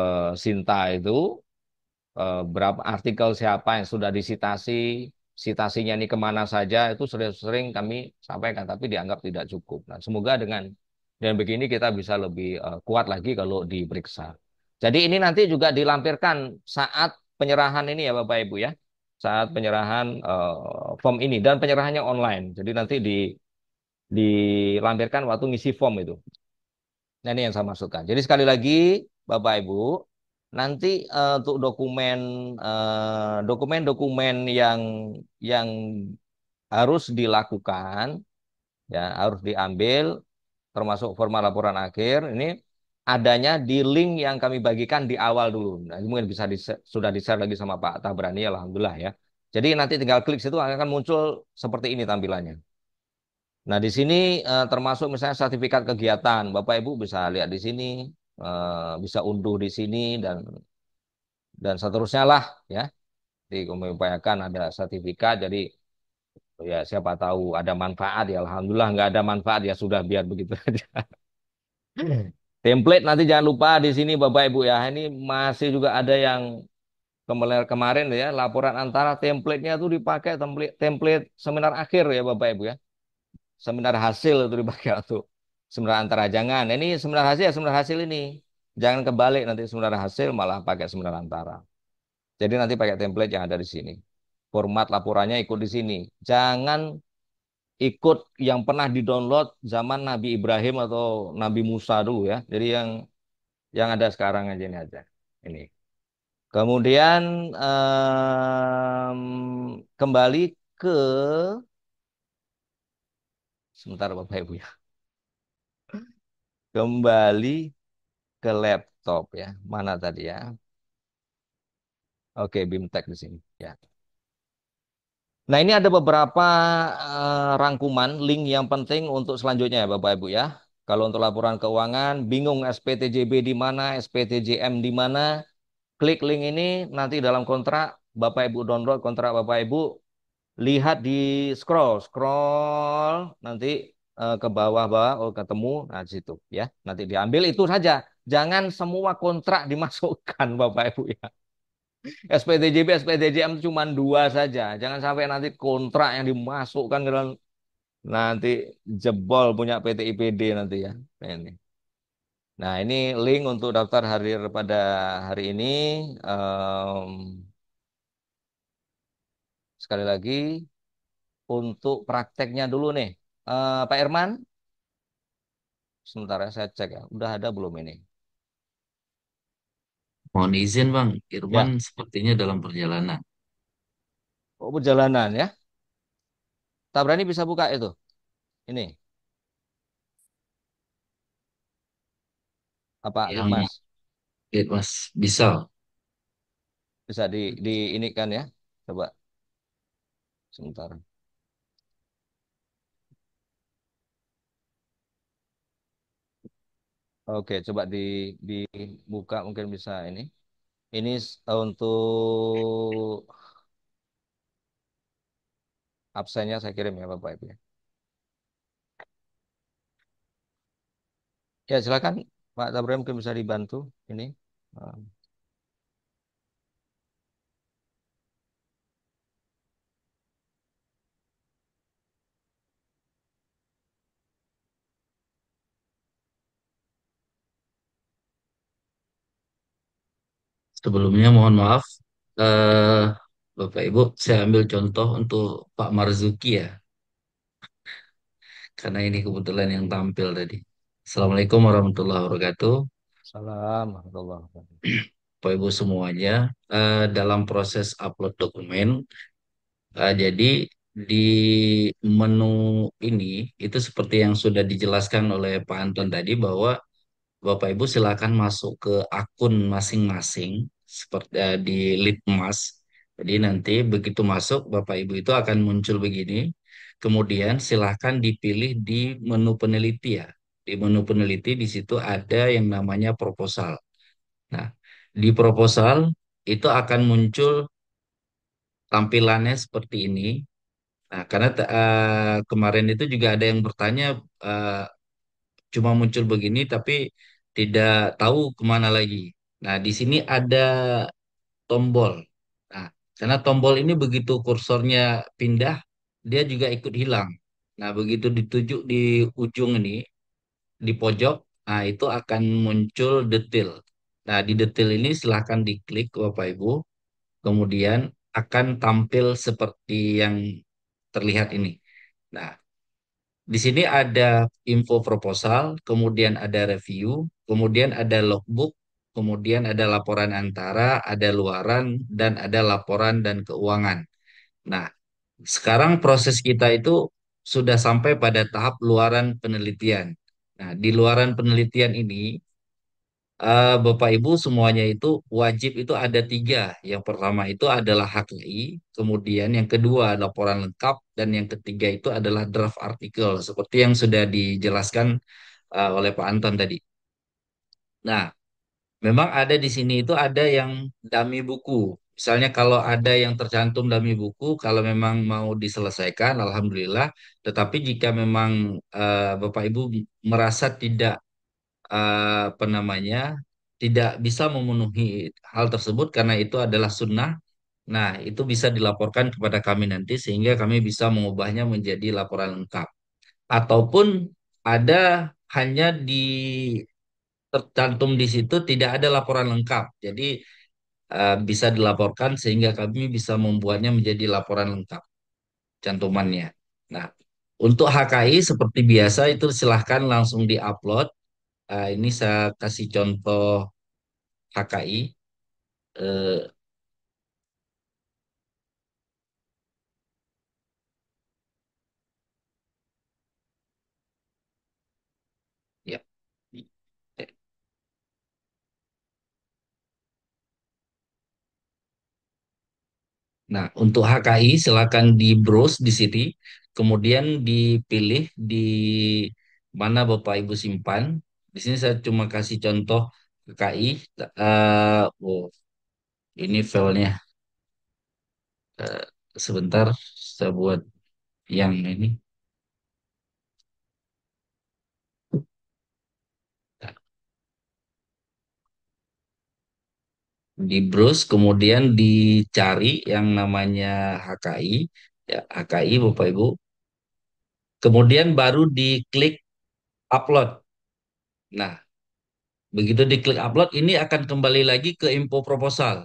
Speaker 1: Sinta itu e, berapa artikel siapa yang sudah disitasi, sitasinya ini kemana saja itu sering-sering kami sampaikan tapi dianggap tidak cukup. Nah, semoga dengan dan begini kita bisa lebih uh, kuat lagi kalau diperiksa. Jadi ini nanti juga dilampirkan saat penyerahan ini ya Bapak Ibu ya saat penyerahan uh, form ini dan penyerahannya online. Jadi nanti di dilampirkan waktu ngisi form itu. Nah ini yang saya masukkan. Jadi sekali lagi Bapak Ibu nanti uh, untuk dokumen eh, dokumen-dokumen uh, dokumen -dokumen yang yang harus dilakukan ya harus diambil termasuk formal laporan akhir ini adanya di link yang kami bagikan di awal dulu. Nah, mungkin bisa di, sudah di-share lagi sama Pak Tabrani, alhamdulillah ya. Jadi nanti tinggal klik situ akan muncul seperti ini tampilannya. Nah, di sini eh, termasuk misalnya sertifikat kegiatan. Bapak Ibu bisa lihat di sini, eh, bisa unduh di sini dan dan seterusnya lah ya. Jadi kami upayakan ada sertifikat jadi ya siapa tahu ada manfaat ya alhamdulillah nggak ada manfaat ya sudah biar begitu aja. Template nanti jangan lupa di sini Bapak Ibu ya. Ini masih juga ada yang kemarin kemarin ya laporan antara template-nya itu dipakai template template seminar akhir ya Bapak Ibu ya. Seminar hasil itu dipakai untuk seminar antara jangan. Ini seminar hasil ya seminar hasil ini. Jangan kebalik nanti seminar hasil malah pakai seminar antara. Jadi nanti pakai template yang ada di sini. Format laporannya ikut di sini. Jangan ikut yang pernah didownload zaman Nabi Ibrahim atau Nabi Musa dulu ya. Jadi yang yang ada sekarang aja ini aja. Ini. Kemudian um, kembali ke sebentar Bapak Ibu ya. Kembali ke laptop ya. Mana tadi ya? Oke, Bimtek di sini ya. Nah, ini ada beberapa uh, rangkuman link yang penting untuk selanjutnya ya Bapak Ibu ya. Kalau untuk laporan keuangan, bingung SPTJB di mana, SPTJM di mana, klik link ini nanti dalam kontrak Bapak Ibu download kontrak Bapak Ibu, lihat di scroll, scroll nanti uh, ke bawah-bawah oh ketemu nah situ ya. Nanti diambil itu saja. Jangan semua kontrak dimasukkan Bapak Ibu ya. SPTJB, SPTJM cuma dua saja. Jangan sampai nanti kontrak yang dimasukkan dalam nanti jebol punya PT IPD nanti ya. Ini. Nah ini link untuk daftar hadir pada hari ini. Um, sekali lagi untuk prakteknya dulu nih, uh, Pak Irman. Sementara ya, saya cek ya, udah ada belum ini?
Speaker 2: Mohon izin Bang, Irwan ya. sepertinya dalam
Speaker 1: perjalanan. oh, perjalanan ya. Tabrani bisa buka itu. Ini apa Yang Mas?
Speaker 2: Ya, Mas bisa.
Speaker 1: Bisa di di ini kan ya. Coba sebentar. Oke, coba di dibuka mungkin bisa ini. Ini untuk absennya saya kirim ya Bapak Ibu. Ya, ya silakan Pak Tabrem mungkin bisa dibantu ini. Ehm,
Speaker 2: Sebelumnya mohon maaf, uh, Bapak Ibu, saya ambil contoh untuk Pak Marzuki ya, karena ini kebetulan yang tampil tadi. Assalamualaikum warahmatullahi wabarakatuh.
Speaker 1: Salam warahmatullahi wabarakatuh.
Speaker 2: Bapak Ibu semuanya, uh, dalam proses upload dokumen, uh, jadi di menu ini itu seperti yang sudah dijelaskan oleh Pak Anton tadi bahwa Bapak Ibu silakan masuk ke akun masing-masing seperti uh, di Litmas. Jadi nanti begitu masuk Bapak Ibu itu akan muncul begini. Kemudian silakan dipilih di menu peneliti ya. Di menu peneliti di situ ada yang namanya proposal. Nah, di proposal itu akan muncul tampilannya seperti ini. Nah, karena uh, kemarin itu juga ada yang bertanya uh, cuma muncul begini tapi tidak tahu kemana lagi. Nah, di sini ada tombol. Nah, karena tombol ini begitu kursornya pindah, dia juga ikut hilang. Nah, begitu ditujuk di ujung ini, di pojok, nah itu akan muncul detail. Nah, di detail ini silahkan diklik Bapak Ibu, kemudian akan tampil seperti yang terlihat ini. Nah, di sini ada info proposal, kemudian ada review, kemudian ada logbook, kemudian ada laporan antara, ada luaran, dan ada laporan dan keuangan. Nah, sekarang proses kita itu sudah sampai pada tahap luaran penelitian. Nah, di luaran penelitian ini uh, Bapak Ibu semuanya itu wajib itu ada tiga. Yang pertama itu adalah HKI, kemudian yang kedua laporan lengkap, dan yang ketiga itu adalah draft artikel, seperti yang sudah dijelaskan uh, oleh Pak Anton tadi. Nah, memang ada di sini itu ada yang dami buku. Misalnya kalau ada yang tercantum dami buku, kalau memang mau diselesaikan, alhamdulillah. Tetapi jika memang uh, Bapak Ibu merasa tidak uh, apa namanya tidak bisa memenuhi hal tersebut karena itu adalah sunnah. Nah, itu bisa dilaporkan kepada kami nanti sehingga kami bisa mengubahnya menjadi laporan lengkap. Ataupun ada hanya di tercantum di situ tidak ada laporan lengkap. Jadi uh, bisa dilaporkan sehingga kami bisa membuatnya menjadi laporan lengkap cantumannya. Nah, untuk HKI seperti biasa itu silahkan langsung diupload uh, ini saya kasih contoh HKI uh, eh, ya. Nah, untuk HKI silakan di browse di sini, kemudian dipilih di mana Bapak Ibu simpan, di sini saya cuma kasih contoh ke KI. Uh, eh, oh, ini filenya. Uh, sebentar, saya buat yang ini. di browse kemudian dicari yang namanya HKI ya HKI Bapak Ibu kemudian baru diklik upload Nah, begitu diklik upload ini akan kembali lagi ke info proposal.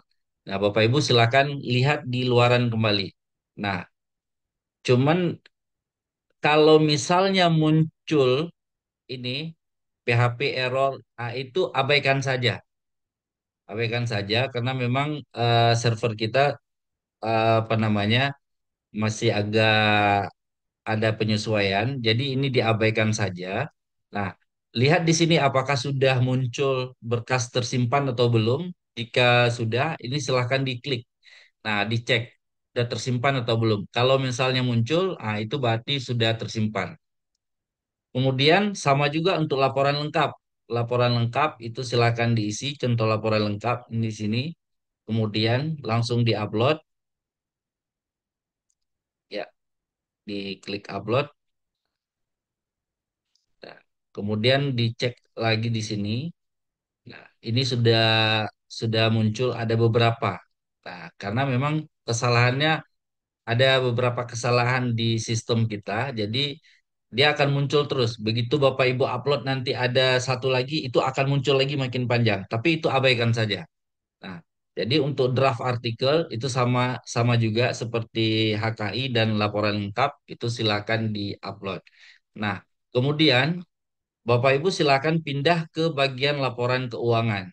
Speaker 2: Nah, Bapak Ibu silakan lihat di luaran kembali. Nah, cuman kalau misalnya muncul ini PHP error nah itu abaikan saja. Abaikan saja karena memang uh, server kita uh, apa namanya masih agak ada penyesuaian. Jadi ini diabaikan saja. Nah, Lihat di sini apakah sudah muncul berkas tersimpan atau belum. Jika sudah, ini silahkan diklik. Nah, dicek sudah tersimpan atau belum. Kalau misalnya muncul, nah, itu berarti sudah tersimpan. Kemudian sama juga untuk laporan lengkap. Laporan lengkap itu silahkan diisi, contoh laporan lengkap di sini. Kemudian langsung diupload. Ya, diklik upload. Kemudian dicek lagi di sini. Nah, ini sudah sudah muncul ada beberapa. Nah, karena memang kesalahannya ada beberapa kesalahan di sistem kita, jadi dia akan muncul terus. Begitu Bapak Ibu upload nanti ada satu lagi, itu akan muncul lagi makin panjang. Tapi itu abaikan saja. Nah, jadi untuk draft artikel itu sama sama juga seperti HKI dan laporan lengkap itu silakan di upload. Nah, kemudian Bapak Ibu silakan pindah ke bagian laporan keuangan.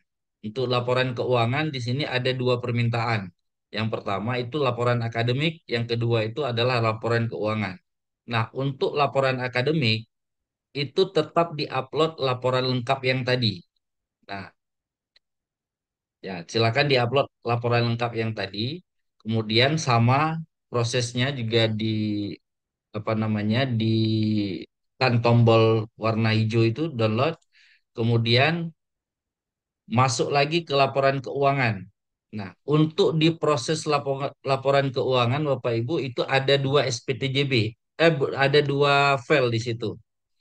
Speaker 2: Untuk laporan keuangan di sini ada dua permintaan. Yang pertama itu laporan akademik, yang kedua itu adalah laporan keuangan. Nah, untuk laporan akademik itu tetap diupload laporan lengkap yang tadi. Nah, ya silakan diupload laporan lengkap yang tadi. Kemudian sama prosesnya juga di apa namanya di tekan tombol warna hijau itu download, kemudian masuk lagi ke laporan keuangan. Nah, untuk di proses laporan, laporan keuangan Bapak Ibu itu ada dua SPTJB, eh ada dua file di situ.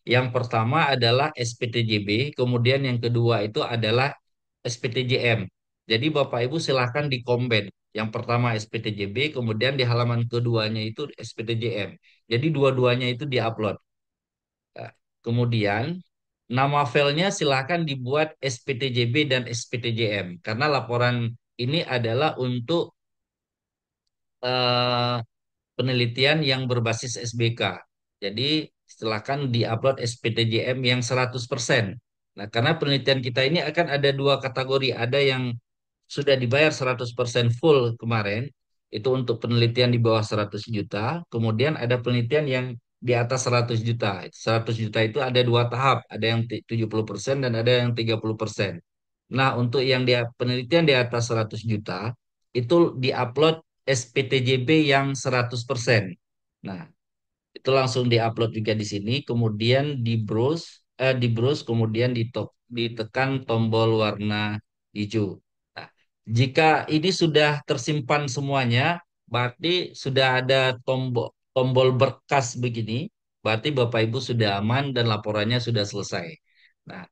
Speaker 2: Yang pertama adalah SPTJB, kemudian yang kedua itu adalah SPTJM. Jadi Bapak Ibu silahkan dikombin. Yang pertama SPTJB, kemudian di halaman keduanya itu SPTJM. Jadi dua-duanya itu diupload. Kemudian nama filenya silakan dibuat SPTJB dan SPTJM karena laporan ini adalah untuk uh, penelitian yang berbasis SBK. Jadi silakan diupload SPTJM yang 100%. Nah, karena penelitian kita ini akan ada dua kategori, ada yang sudah dibayar 100% full kemarin, itu untuk penelitian di bawah 100 juta, kemudian ada penelitian yang di atas 100 juta. 100 juta itu ada dua tahap, ada yang 70% dan ada yang 30%. Nah, untuk yang dia penelitian di atas 100 juta itu diupload SPTJB yang 100%. Nah, itu langsung diupload juga di sini, kemudian di browse eh, di browse kemudian ditok, ditekan tombol warna hijau. Nah, jika ini sudah tersimpan semuanya, berarti sudah ada tombol tombol berkas begini, berarti Bapak Ibu sudah aman dan laporannya sudah selesai. Nah,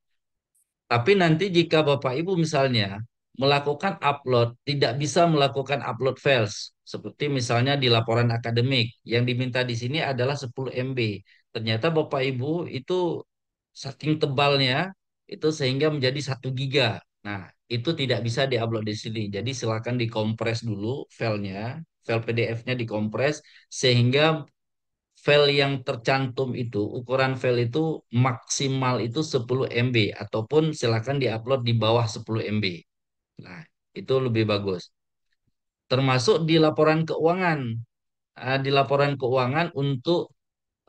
Speaker 2: tapi nanti jika Bapak Ibu misalnya melakukan upload, tidak bisa melakukan upload files, seperti misalnya di laporan akademik, yang diminta di sini adalah 10 MB. Ternyata Bapak Ibu itu saking tebalnya, itu sehingga menjadi 1 giga. Nah, itu tidak bisa diupload di sini. Jadi silakan dikompres dulu filenya file PDF-nya dikompres sehingga file yang tercantum itu ukuran file itu maksimal itu 10 MB ataupun silakan diupload di bawah 10 MB. Nah, itu lebih bagus. Termasuk di laporan keuangan. Ah, di laporan keuangan untuk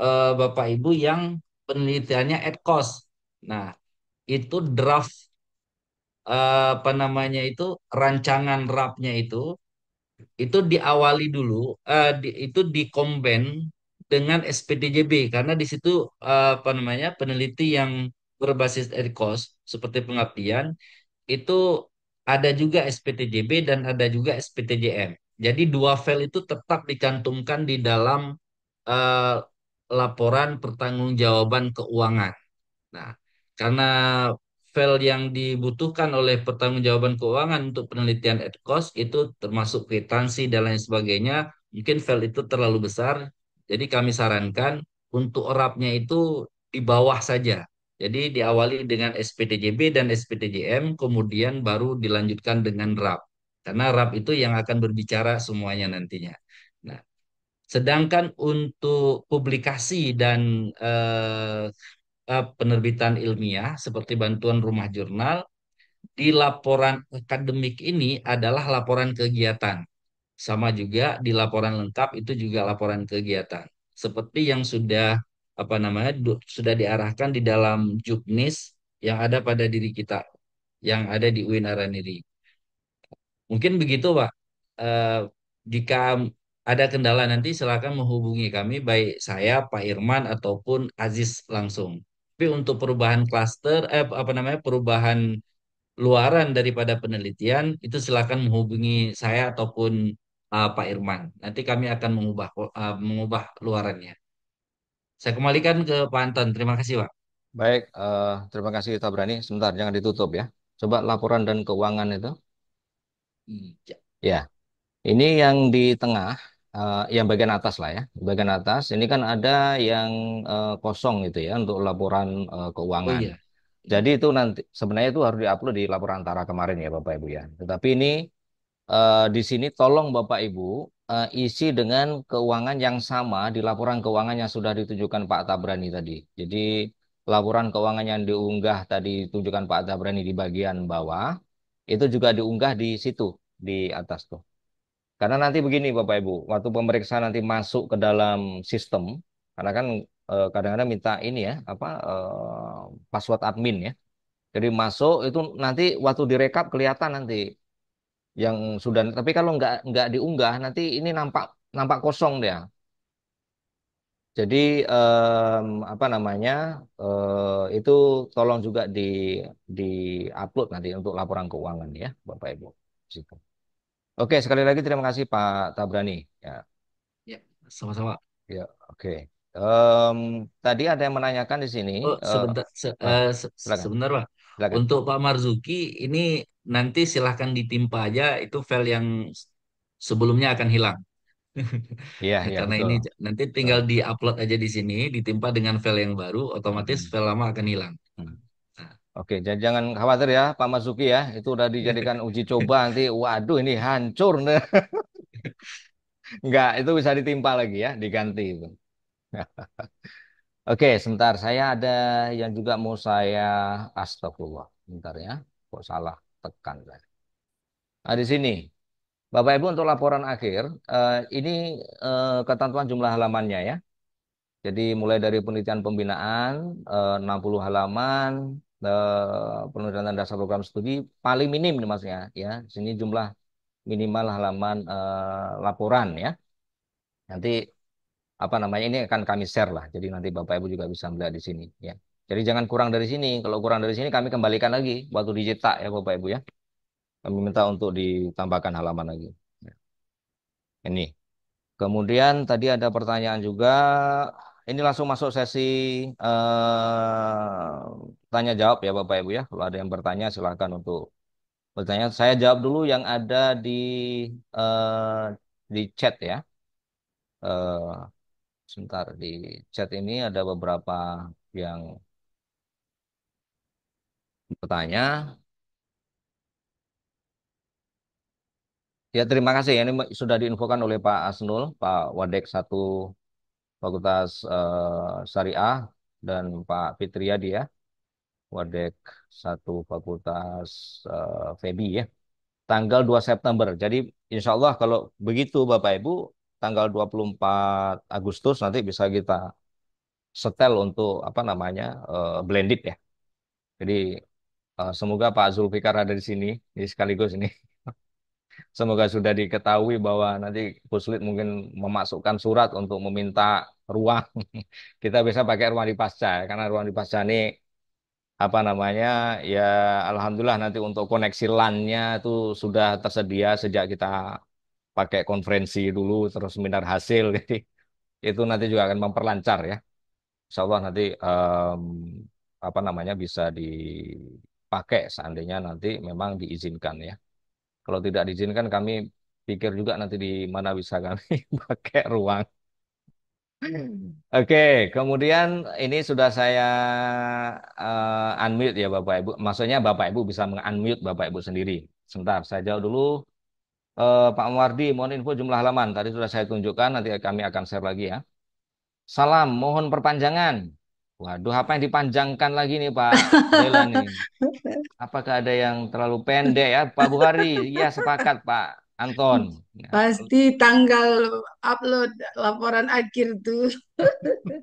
Speaker 2: eh, Bapak Ibu yang penelitiannya at cost. Nah, itu draft eh, apa namanya itu rancangan rapnya itu itu diawali dulu uh, di, itu dikomben dengan SPDJB karena di situ uh, apa namanya peneliti yang berbasis erkos seperti pengabdian itu ada juga SPTJB dan ada juga SPTJM. Jadi dua file itu tetap dicantumkan di dalam uh, laporan pertanggungjawaban keuangan. Nah, karena file yang dibutuhkan oleh pertanggungjawaban keuangan untuk penelitian at cost itu termasuk kwitansi dan lain sebagainya. Mungkin file itu terlalu besar, jadi kami sarankan untuk orapnya itu di bawah saja. Jadi diawali dengan SPTJB dan SPTJM, kemudian baru dilanjutkan dengan RAP. Karena RAP itu yang akan berbicara semuanya nantinya. Nah, sedangkan untuk publikasi dan eh, uh, penerbitan ilmiah seperti bantuan rumah jurnal di laporan akademik ini adalah laporan kegiatan. Sama juga di laporan lengkap itu juga laporan kegiatan. Seperti yang sudah apa namanya sudah diarahkan di dalam juknis yang ada pada diri kita yang ada di UIN Araniri. Mungkin begitu, Pak. Uh, jika ada kendala nanti silakan menghubungi kami baik saya Pak Irman ataupun Aziz langsung tapi untuk perubahan kluster, eh, apa namanya perubahan luaran daripada penelitian itu silakan menghubungi saya ataupun uh, Pak Irman. Nanti kami akan mengubah uh, mengubah luarannya. Saya kembalikan
Speaker 1: ke Pak Anton. Terima kasih, Pak. Baik, uh, terima kasih Berani Sebentar, jangan ditutup ya. Coba laporan dan keuangan itu. Iya. Ya. Ini yang di tengah uh, yang bagian atas lah ya, bagian atas. Ini kan ada yang uh, kosong gitu ya untuk laporan uh, keuangan. Oh, iya. Jadi itu nanti sebenarnya itu harus diupload di laporan antara kemarin ya Bapak Ibu ya. Tetapi ini uh, di sini tolong Bapak Ibu uh, isi dengan keuangan yang sama di laporan keuangan yang sudah ditunjukkan Pak Tabrani tadi. Jadi laporan keuangan yang diunggah tadi tunjukkan Pak Tabrani di bagian bawah itu juga diunggah di situ di atas tuh. Karena nanti begini Bapak Ibu, waktu pemeriksaan nanti masuk ke dalam sistem, karena kan eh, kadang-kadang minta ini ya, apa e, password admin ya. Jadi masuk itu nanti waktu direkap kelihatan nanti yang sudah. Tapi kalau nggak nggak diunggah nanti ini nampak nampak kosong dia. Jadi um, apa namanya uh, itu tolong juga di di upload nanti untuk laporan keuangan ya Bapak Ibu. Situ. Oke, sekali lagi terima kasih Pak Tabrani. Ya, ya sama-sama. Ya, oke. Um, tadi ada yang menanyakan di sini. Oh, eh, sebentar, se uh, se silakan. sebentar Pak. Silakan. Untuk Pak
Speaker 2: Marzuki ini nanti silahkan ditimpa aja itu file yang sebelumnya akan hilang. Iya, ya, Karena betul. ini nanti tinggal di-upload aja di sini, ditimpa
Speaker 1: dengan file yang baru, otomatis hmm. file lama akan hilang. Hmm. Oke, jangan khawatir ya Pak Masuki ya, itu udah dijadikan uji coba nanti, waduh ini hancur. Enggak, itu bisa ditimpa lagi ya, diganti Oke, sebentar saya ada yang juga mau saya astagfirullah. sebentar ya, kok salah tekan saya. Nah, di sini. Bapak Ibu untuk laporan akhir, eh, ini eh, ketentuan jumlah halamannya ya. Jadi mulai dari penelitian pembinaan eh, enam 60 halaman, penulisan eh, penelitian dasar program studi paling minim nih mas ya ya sini jumlah minimal halaman eh, laporan ya nanti apa namanya ini akan kami share lah jadi nanti bapak ibu juga bisa melihat di sini ya jadi jangan kurang dari sini kalau kurang dari sini kami kembalikan lagi waktu dicetak ya bapak ibu ya kami minta untuk ditambahkan halaman lagi ya. ini kemudian tadi ada pertanyaan juga ini langsung masuk sesi uh, tanya jawab ya Bapak Ibu ya. Kalau ada yang bertanya silahkan untuk bertanya. Saya jawab dulu yang ada di uh, di chat ya. Uh, sebentar di chat ini ada beberapa yang bertanya. Ya terima kasih. ya. Ini sudah diinfokan oleh Pak Asnul, Pak Wadek satu Fakultas uh, Syariah dan Pak Fitriadi ya. Wadek satu Fakultas uh, eh, Febi ya. Tanggal 2 September. Jadi insya Allah kalau begitu Bapak Ibu, tanggal 24 Agustus nanti bisa kita setel untuk apa namanya uh, blended ya. Jadi uh, semoga Pak Zulfikar ada di sini, ini sekaligus ini. Semoga sudah diketahui bahwa nanti Puslit mungkin memasukkan surat untuk meminta ruang. Kita bisa pakai ruang di ya, karena ruang di pasca ini apa namanya ya alhamdulillah nanti untuk koneksi LAN-nya itu sudah tersedia sejak kita pakai konferensi dulu terus seminar hasil jadi itu nanti juga akan memperlancar ya Insya Allah nanti um, apa namanya bisa dipakai seandainya nanti memang diizinkan ya kalau tidak diizinkan kami pikir juga nanti di mana bisa kami pakai ruang. Oke, kemudian ini sudah saya uh, unmute ya Bapak Ibu. Maksudnya Bapak Ibu bisa mengunmute Bapak Ibu sendiri. Sebentar, saya jauh dulu. Uh, Pak Muardi, mohon info jumlah halaman. Tadi sudah saya tunjukkan, nanti kami akan share lagi ya. Salam, mohon perpanjangan. Waduh, apa yang dipanjangkan lagi nih Pak Dela nih? Apakah ada yang terlalu pendek ya Pak Buhari? Iya sepakat Pak Anton.
Speaker 3: Ya. Pasti
Speaker 2: tanggal upload laporan akhir tuh.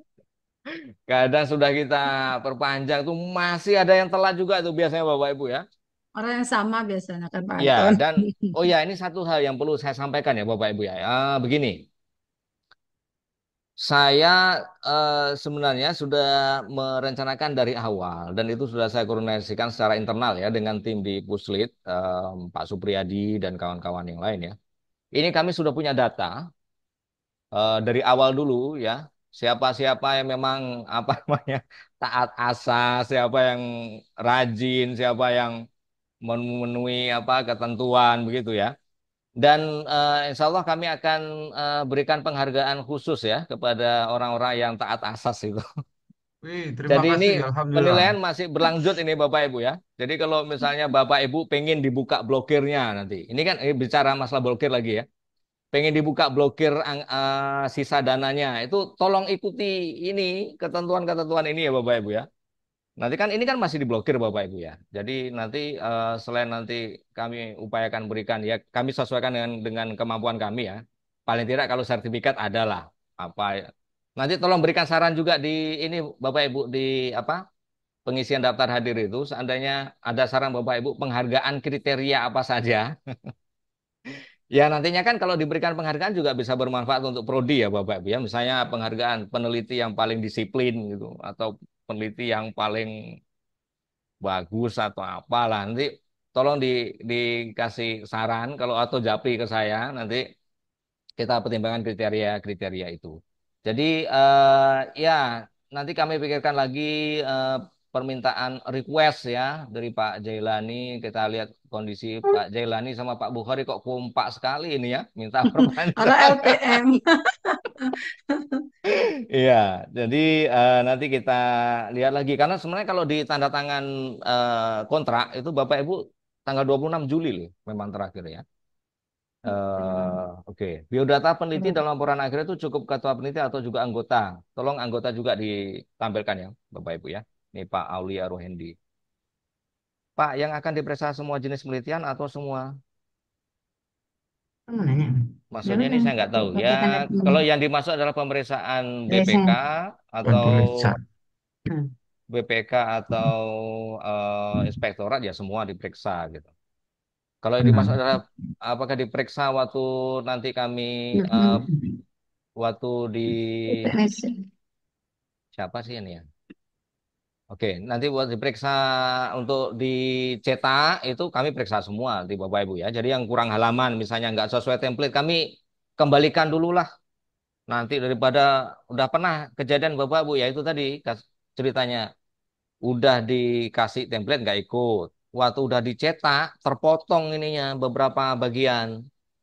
Speaker 1: Kadang sudah kita perpanjang tuh masih ada yang telat juga tuh biasanya Bapak Ibu ya.
Speaker 3: Orang yang sama biasanya kan Pak iya, Anton. Ya,
Speaker 1: dan oh ya ini satu hal yang perlu saya sampaikan ya Bapak Ibu ya. Ah, begini, saya uh, sebenarnya sudah merencanakan dari awal dan itu sudah saya koordinasikan secara internal ya dengan tim di Puslit, um, Pak Supriyadi dan kawan-kawan yang lain ya. Ini kami sudah punya data uh, dari awal dulu ya. Siapa-siapa yang memang apa namanya taat asa, siapa yang rajin, siapa yang memenuhi apa ketentuan begitu ya dan uh, insya Allah kami akan uh, berikan penghargaan khusus ya kepada orang-orang yang taat asas itu.
Speaker 3: Wih, Jadi kasih, ini penilaian
Speaker 1: masih berlanjut ini Bapak Ibu ya. Jadi kalau misalnya Bapak Ibu pengen dibuka blokirnya nanti, ini kan ini bicara masalah blokir lagi ya. Pengen dibuka blokir uh, sisa dananya itu tolong ikuti ini ketentuan-ketentuan ini ya Bapak Ibu ya. Nanti kan ini kan masih diblokir Bapak Ibu ya. Jadi nanti uh, selain nanti kami upayakan berikan ya kami sesuaikan dengan dengan kemampuan kami ya. Paling tidak kalau sertifikat adalah apa ya. nanti tolong berikan saran juga di ini Bapak Ibu di apa pengisian daftar hadir itu seandainya ada saran Bapak Ibu penghargaan kriteria apa saja. ya nantinya kan kalau diberikan penghargaan juga bisa bermanfaat untuk prodi ya Bapak Ibu ya. Misalnya penghargaan peneliti yang paling disiplin gitu atau peneliti yang paling bagus atau apalah nanti tolong di, dikasih saran kalau atau japri ke saya nanti kita pertimbangkan kriteria-kriteria itu. Jadi uh, ya nanti kami pikirkan lagi uh, permintaan request ya dari Pak Jailani. Kita lihat kondisi Pak Jailani sama Pak Bukhari kok kompak sekali ini ya, minta perpanjangan. Karena LPM. Iya, jadi uh, nanti kita lihat lagi karena sebenarnya kalau di tanda tangan uh, kontrak itu Bapak Ibu tanggal 26 Juli loh memang terakhir ya. Uh, Oke, okay. biodata peneliti iya. dalam laporan akhir itu cukup ketua peneliti atau juga anggota. Tolong anggota juga ditampilkan ya, Bapak Ibu ya. Ini Pak Aulia Rohendi. Pak, yang akan diperiksa semua jenis penelitian atau semua?
Speaker 3: Kamu
Speaker 4: nanya.
Speaker 1: Maksudnya ini saya nggak tahu ya. Kalau yang dimaksud adalah pemeriksaan BPK atau BPK atau uh, inspektorat ya semua diperiksa gitu. Kalau yang dimaksud adalah apakah diperiksa waktu nanti kami uh, waktu di siapa sih ini ya? Oke, nanti buat diperiksa untuk dicetak itu kami periksa semua di Bapak Ibu ya. Jadi yang kurang halaman misalnya nggak sesuai template kami kembalikan dulu lah. Nanti daripada udah pernah kejadian Bapak Ibu ya itu tadi ceritanya udah dikasih template nggak ikut. Waktu udah dicetak terpotong ininya beberapa bagian.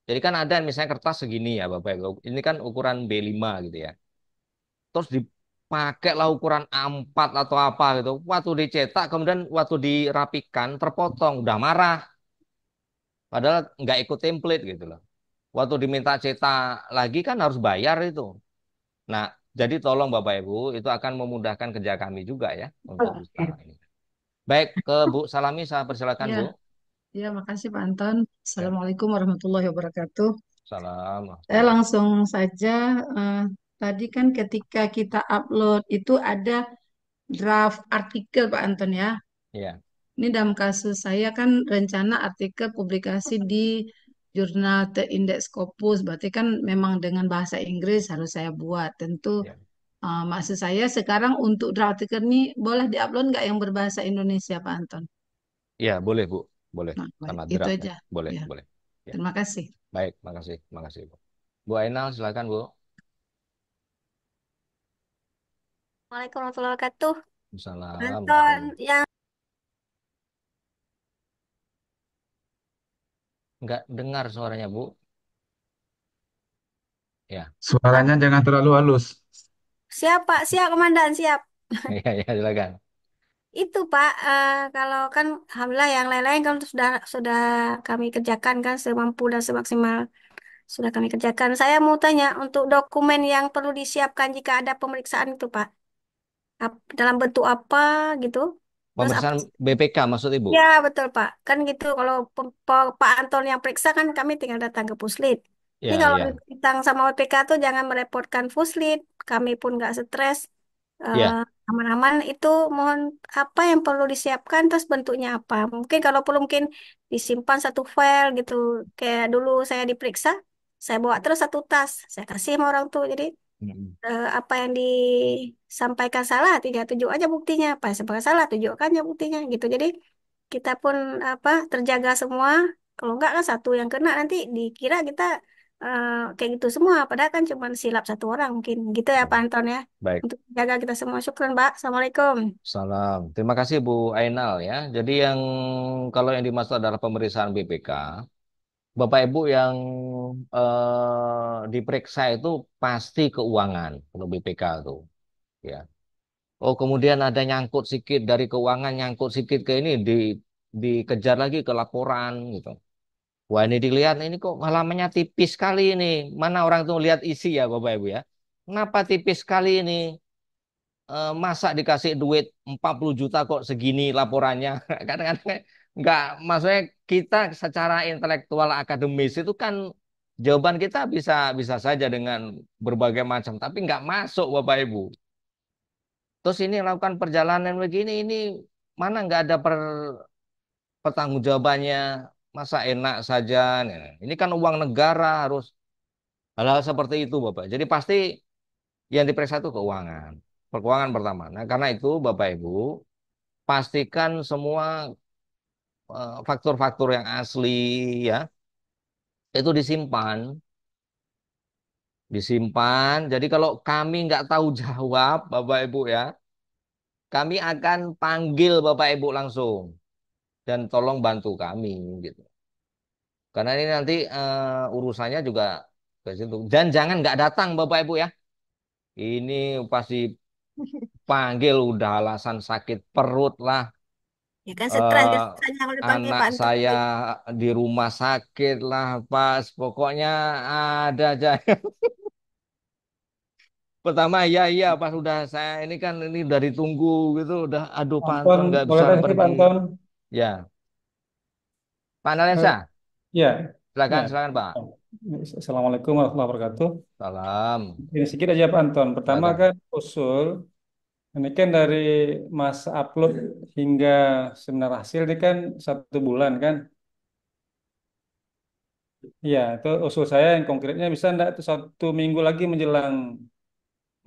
Speaker 1: Jadi kan ada misalnya kertas segini ya Bapak Ibu. Ini kan ukuran B5 gitu ya. Terus di pakailah ukuran A4 atau apa gitu. Waktu dicetak kemudian waktu dirapikan terpotong udah marah. Padahal nggak ikut template gitu loh. Waktu diminta cetak lagi kan harus bayar itu. Nah, jadi tolong Bapak Ibu itu akan memudahkan kerja kami juga ya untuk sekarang ini. Baik, ke Bu Salami saya persilakan ya. Bu.
Speaker 3: Ya, makasih Pak Anton. Ya. Assalamualaikum warahmatullahi wabarakatuh.
Speaker 1: Salam. Eh
Speaker 3: langsung saja uh, tadi kan ketika kita upload itu ada
Speaker 4: draft artikel Pak Anton ya. Iya. Ini dalam kasus saya
Speaker 1: kan rencana artikel publikasi di jurnal The Index Scopus, berarti kan memang dengan bahasa Inggris harus saya buat. Tentu ya. uh, maksud saya sekarang untuk draft artikel ini boleh diupload nggak yang berbahasa Indonesia Pak Anton? Iya boleh Bu, boleh. Nah, Sama Itu aja. Boleh, ya. boleh. Ya. Terima kasih. Baik, makasih, makasih Bu. Bu Ainal silakan Bu.
Speaker 4: Assalamualaikum warahmatullahi wabarakatuh.
Speaker 1: Assalamualaikum. Nonton
Speaker 4: yang Nggak dengar suaranya, Bu.
Speaker 3: Ya. Suaranya jangan terlalu halus.
Speaker 4: siap Pak, siap Komandan, siap.
Speaker 1: Iya, ya, silakan.
Speaker 4: Itu Pak, uh, kalau kan alhamdulillah yang lain-lain kan sudah sudah kami kerjakan kan semampu dan semaksimal sudah kami kerjakan. Saya mau tanya untuk dokumen yang perlu disiapkan jika ada pemeriksaan itu Pak dalam bentuk apa gitu. Terus apa?
Speaker 1: Pemeriksaan BPK maksud Ibu? Ya,
Speaker 4: betul, Pak. Kan gitu kalau Pak Anton yang periksa kan kami tinggal datang ke Puslit. Jadi Ya, kalau ya, datang sama BPK tuh jangan merepotkan Puslit, kami pun nggak stres. ya. aman-aman itu mohon apa yang perlu disiapkan terus bentuknya apa. Mungkin kalau perlu mungkin disimpan satu file gitu. Kayak dulu saya diperiksa, saya bawa terus satu tas, saya kasih sama orang tuh. Jadi uh, apa yang disampaikan salah tidak tujuh aja buktinya apa yang salah tunjukkan aja buktinya gitu jadi kita pun apa terjaga semua kalau enggak kan satu yang kena nanti dikira kita uh, kayak gitu semua padahal kan cuma silap satu orang mungkin gitu ya Pak Anton ya Baik. untuk jaga kita semua syukran mbak Assalamualaikum
Speaker 1: Salam. Terima kasih Bu Ainal ya. Jadi yang kalau yang dimaksud adalah pemeriksaan BPK, Bapak Ibu yang eh, diperiksa itu pasti keuangan untuk BPK itu. ya. Oh kemudian ada nyangkut sikit dari keuangan nyangkut sikit ke ini di dikejar lagi ke laporan gitu. Wah ini dilihat ini kok halamannya tipis sekali ini. Mana orang tuh lihat isi ya Bapak Ibu ya. Kenapa tipis sekali ini? E, masa dikasih duit 40 juta kok segini laporannya? Kadang-kadang nggak maksudnya kita secara intelektual akademis itu kan jawaban kita bisa bisa saja dengan berbagai macam tapi nggak masuk Bapak Ibu. Terus ini lakukan perjalanan begini ini mana nggak ada per jawabannya masa enak saja nah, ini kan uang negara harus hal-hal seperti itu Bapak. Jadi pasti yang diperiksa itu keuangan, perkeuangan pertama. Nah, karena itu Bapak Ibu pastikan semua Eh, faktor-faktor yang asli ya itu disimpan disimpan jadi kalau kami nggak tahu jawab Bapak Ibu ya kami akan panggil Bapak Ibu langsung dan tolong bantu kami gitu karena ini nanti uh, urusannya juga ke situ dan jangan nggak datang Bapak Ibu ya ini pasti panggil udah alasan sakit perut lah
Speaker 3: Ya kan stres biasanya eh, kan kalau dipanggil anak Pak saya
Speaker 1: gitu. di rumah sakit lah, pas pokoknya ada aja. Pertama ya iya pas udah saya ini kan ini
Speaker 3: dari tunggu gitu, udah aduh pantun Anton, nggak bisa tanya pergi. Ya, Pak Eh, Uh, ya, silakan ya. silakan Pak. Assalamualaikum warahmatullahi wabarakatuh. Salam, Ini sedikit aja Pak Anton. Pertama kan usul ini kan dari masa upload hingga seminar hasil ini kan satu bulan kan? Ya, itu usul saya yang konkretnya bisa enggak itu satu minggu lagi menjelang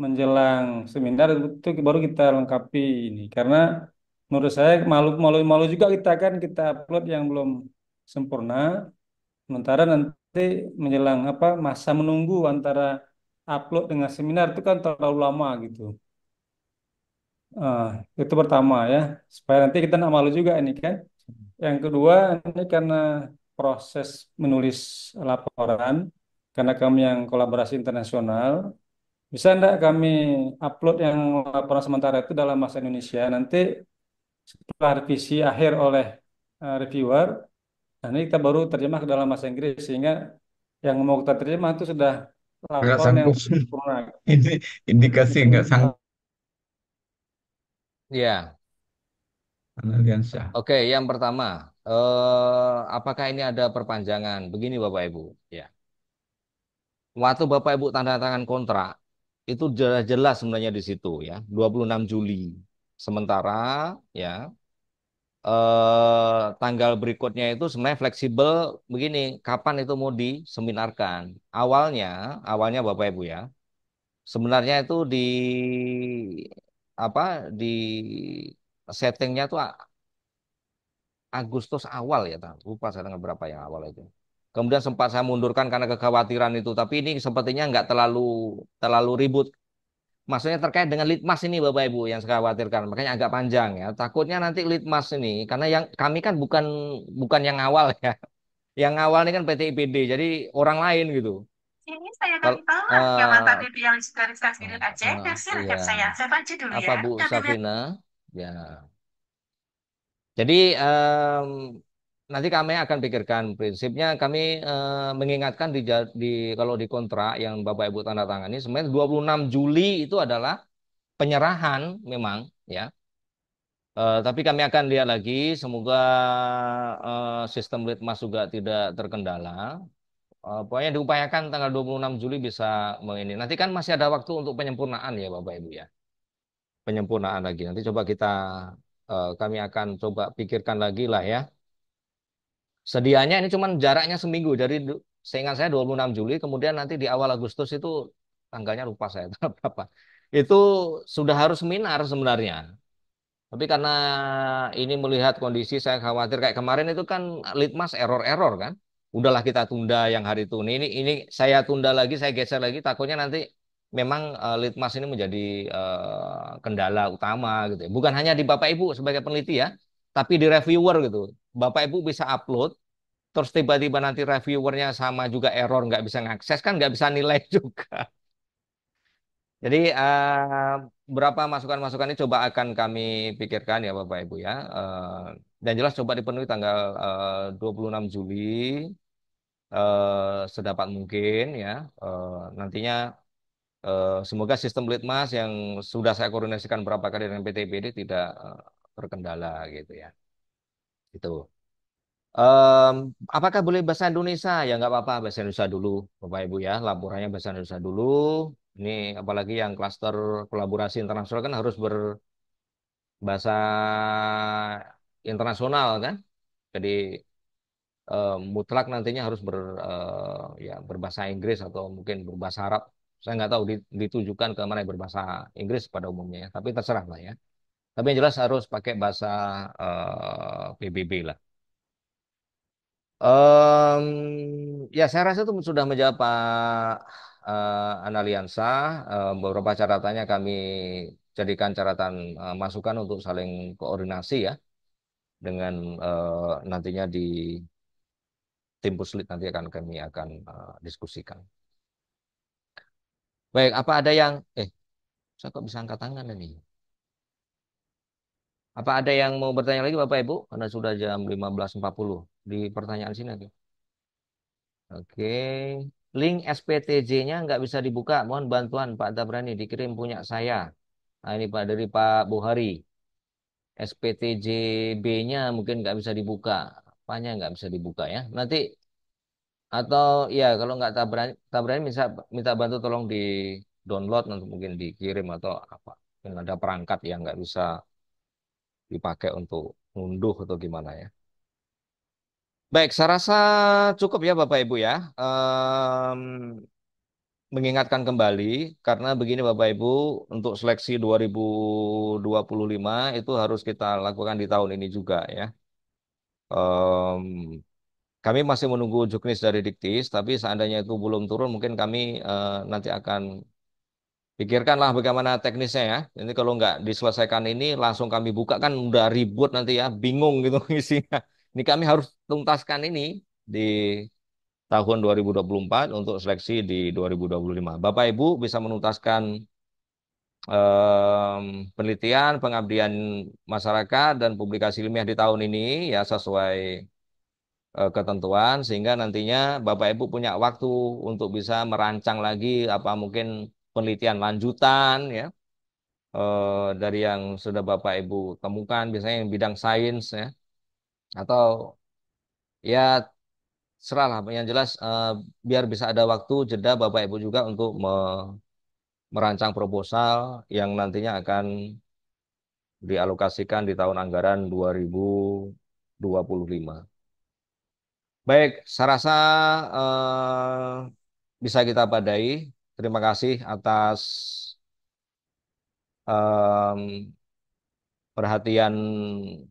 Speaker 3: menjelang seminar itu baru kita lengkapi ini karena menurut saya malu malu malu juga kita kan kita upload yang belum sempurna sementara nanti menjelang apa masa menunggu antara upload dengan seminar itu kan terlalu lama gitu. Ah, itu pertama ya, supaya nanti kita nggak malu juga ini kan. Yang kedua ini karena proses menulis laporan, karena kami yang kolaborasi internasional, bisa enggak kami upload yang laporan sementara itu dalam bahasa Indonesia, nanti setelah revisi akhir oleh uh, reviewer, nah, ini kita baru terjemah ke dalam bahasa Inggris, sehingga yang mau kita terjemah itu sudah laporan yang sempurna. Ini indikasi nggak sanggup Ya. Analiansyah.
Speaker 1: Oke, yang pertama, eh, apakah ini ada perpanjangan? Begini Bapak Ibu, ya. Waktu Bapak Ibu tanda tangan kontrak itu jelas, jelas sebenarnya di situ ya, 26 Juli. Sementara ya eh, tanggal berikutnya itu sebenarnya fleksibel begini, kapan itu mau diseminarkan. Awalnya, awalnya Bapak Ibu ya, sebenarnya itu di apa di settingnya tuh Agustus awal ya, lupa saya tanggal berapa yang awal itu. Kemudian sempat saya mundurkan karena kekhawatiran itu, tapi ini sepertinya nggak terlalu terlalu ribut. Maksudnya terkait dengan litmas ini Bapak Ibu yang saya khawatirkan, makanya agak panjang ya. Takutnya nanti litmas ini karena yang kami kan bukan bukan yang awal ya. Yang awal ini kan PT IPD, jadi orang lain gitu
Speaker 4: ini saya kan tahu uh, yang mantan yang dari Safiril Aceh uh, versi iya. saya. Saya aja dulu Apa, ya. Bu Kami Safina?
Speaker 1: Ya. Jadi um, nanti kami akan pikirkan prinsipnya kami uh, mengingatkan di, di kalau di kontrak yang Bapak Ibu tanda tangani sebenarnya 26 Juli itu adalah penyerahan memang ya. Uh, tapi kami akan lihat lagi, semoga uh, sistem litmas juga tidak terkendala. Eh, pokoknya diupayakan tanggal 26 Juli bisa ini. Nanti kan masih ada waktu untuk penyempurnaan ya Bapak Ibu ya. Penyempurnaan lagi. Nanti coba kita uh, kami akan coba pikirkan lagi lah ya. Sedianya ini cuman jaraknya seminggu Jadi seingat saya 26 Juli kemudian nanti di awal Agustus itu tanggalnya lupa saya berapa. Itu sudah harus minar sebenarnya. Tapi karena ini melihat kondisi saya khawatir kayak kemarin itu kan litmas error-error kan udahlah kita tunda yang hari itu. Ini ini, saya tunda lagi, saya geser lagi, takutnya nanti memang uh, litmas ini menjadi uh, kendala utama gitu. Ya. Bukan hanya di Bapak Ibu sebagai peneliti ya, tapi di reviewer gitu. Bapak Ibu bisa upload terus tiba-tiba nanti reviewernya sama juga error nggak bisa ngakses kan nggak bisa nilai juga. Jadi uh, berapa masukan-masukan ini coba akan kami pikirkan ya Bapak Ibu ya. Uh, dan jelas coba dipenuhi tanggal eh, uh, 26 Juli uh, sedapat mungkin ya. Uh, nantinya uh, semoga sistem Litmas yang sudah saya koordinasikan berapa kali dengan PT Pd tidak uh, terkendala gitu ya. Itu. Um, apakah boleh bahasa Indonesia? Ya nggak apa-apa bahasa Indonesia dulu, Bapak Ibu ya. Laporannya bahasa Indonesia dulu. Ini apalagi yang klaster kolaborasi internasional kan harus berbahasa internasional kan. Jadi uh, mutlak nantinya harus ber uh, ya berbahasa Inggris atau mungkin berbahasa Arab. Saya nggak tahu ditujukan ke mana yang berbahasa Inggris pada umumnya ya. tapi terserah lah ya. Tapi yang jelas harus pakai bahasa uh, eh, PBB lah. Um, ya saya rasa itu sudah menjawab Pak uh, Analiansa. Uh, beberapa catatannya kami jadikan catatan uh, masukan untuk saling koordinasi ya dengan uh, nantinya di tim puslit nanti akan kami akan uh, diskusikan. Baik, apa ada yang eh saya kok bisa angkat tangan ini? Apa ada yang mau bertanya lagi Bapak Ibu? Karena sudah jam 15.40 di pertanyaan sini Oke. Oke. Link SPTJ-nya nggak bisa dibuka. Mohon bantuan Pak Tabrani dikirim punya saya. Nah, ini Pak dari Pak Buhari. SPTJB-nya mungkin nggak bisa dibuka. Apanya nggak bisa dibuka ya. Nanti atau ya kalau nggak tabrani tabrani bisa minta bantu tolong di download nanti mungkin dikirim atau apa. Mungkin ada perangkat yang nggak bisa dipakai untuk ngunduh atau gimana ya. Baik, saya rasa cukup ya Bapak Ibu ya. Um, mengingatkan kembali karena begini Bapak Ibu untuk seleksi 2025 itu harus kita lakukan di tahun ini juga ya. Um, kami masih menunggu juknis dari Diktis, tapi seandainya itu belum turun, mungkin kami uh, nanti akan pikirkanlah bagaimana teknisnya ya. Ini kalau nggak diselesaikan ini, langsung kami buka kan udah ribut nanti ya, bingung gitu isinya. Ini kami harus tuntaskan ini di tahun 2024 untuk seleksi di 2025. Bapak Ibu bisa menuntaskan um, penelitian pengabdian masyarakat dan publikasi ilmiah di tahun ini ya sesuai uh, ketentuan sehingga nantinya Bapak Ibu punya waktu untuk bisa merancang lagi apa mungkin penelitian lanjutan ya uh, dari yang sudah Bapak Ibu temukan biasanya yang bidang sains ya atau ya serahlah yang jelas uh, biar bisa ada waktu jeda Bapak Ibu juga untuk me merancang proposal yang nantinya akan dialokasikan di tahun anggaran 2025. Baik, saya rasa uh, bisa kita padai. Terima kasih atas um, perhatian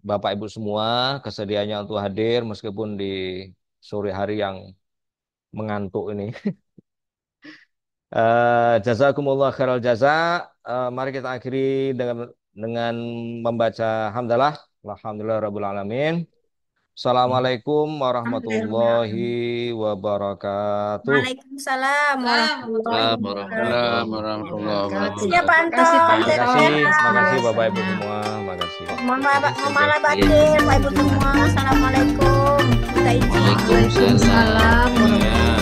Speaker 1: Bapak Ibu semua, kesediaannya untuk hadir meskipun di sore hari yang mengantuk ini. Eh, jazakumullah khairal jaza. Eh, mari kita akhiri dengan dengan membaca hamdalah. Alhamdulillah rabbil alamin. Assalamualaikum warahmatullahi wabarakatuh.
Speaker 4: Waalaikumsalam
Speaker 3: warahmatullahi wabarakatuh. Iya, Pak Anto? Terima kasih, terima kasih Bapak Ibu semua, makasih. Oh,
Speaker 4: mohon batin Bapak iya. Ibu semua. Assalamualaikum. Waalaikumsalam
Speaker 3: wabarakatuh.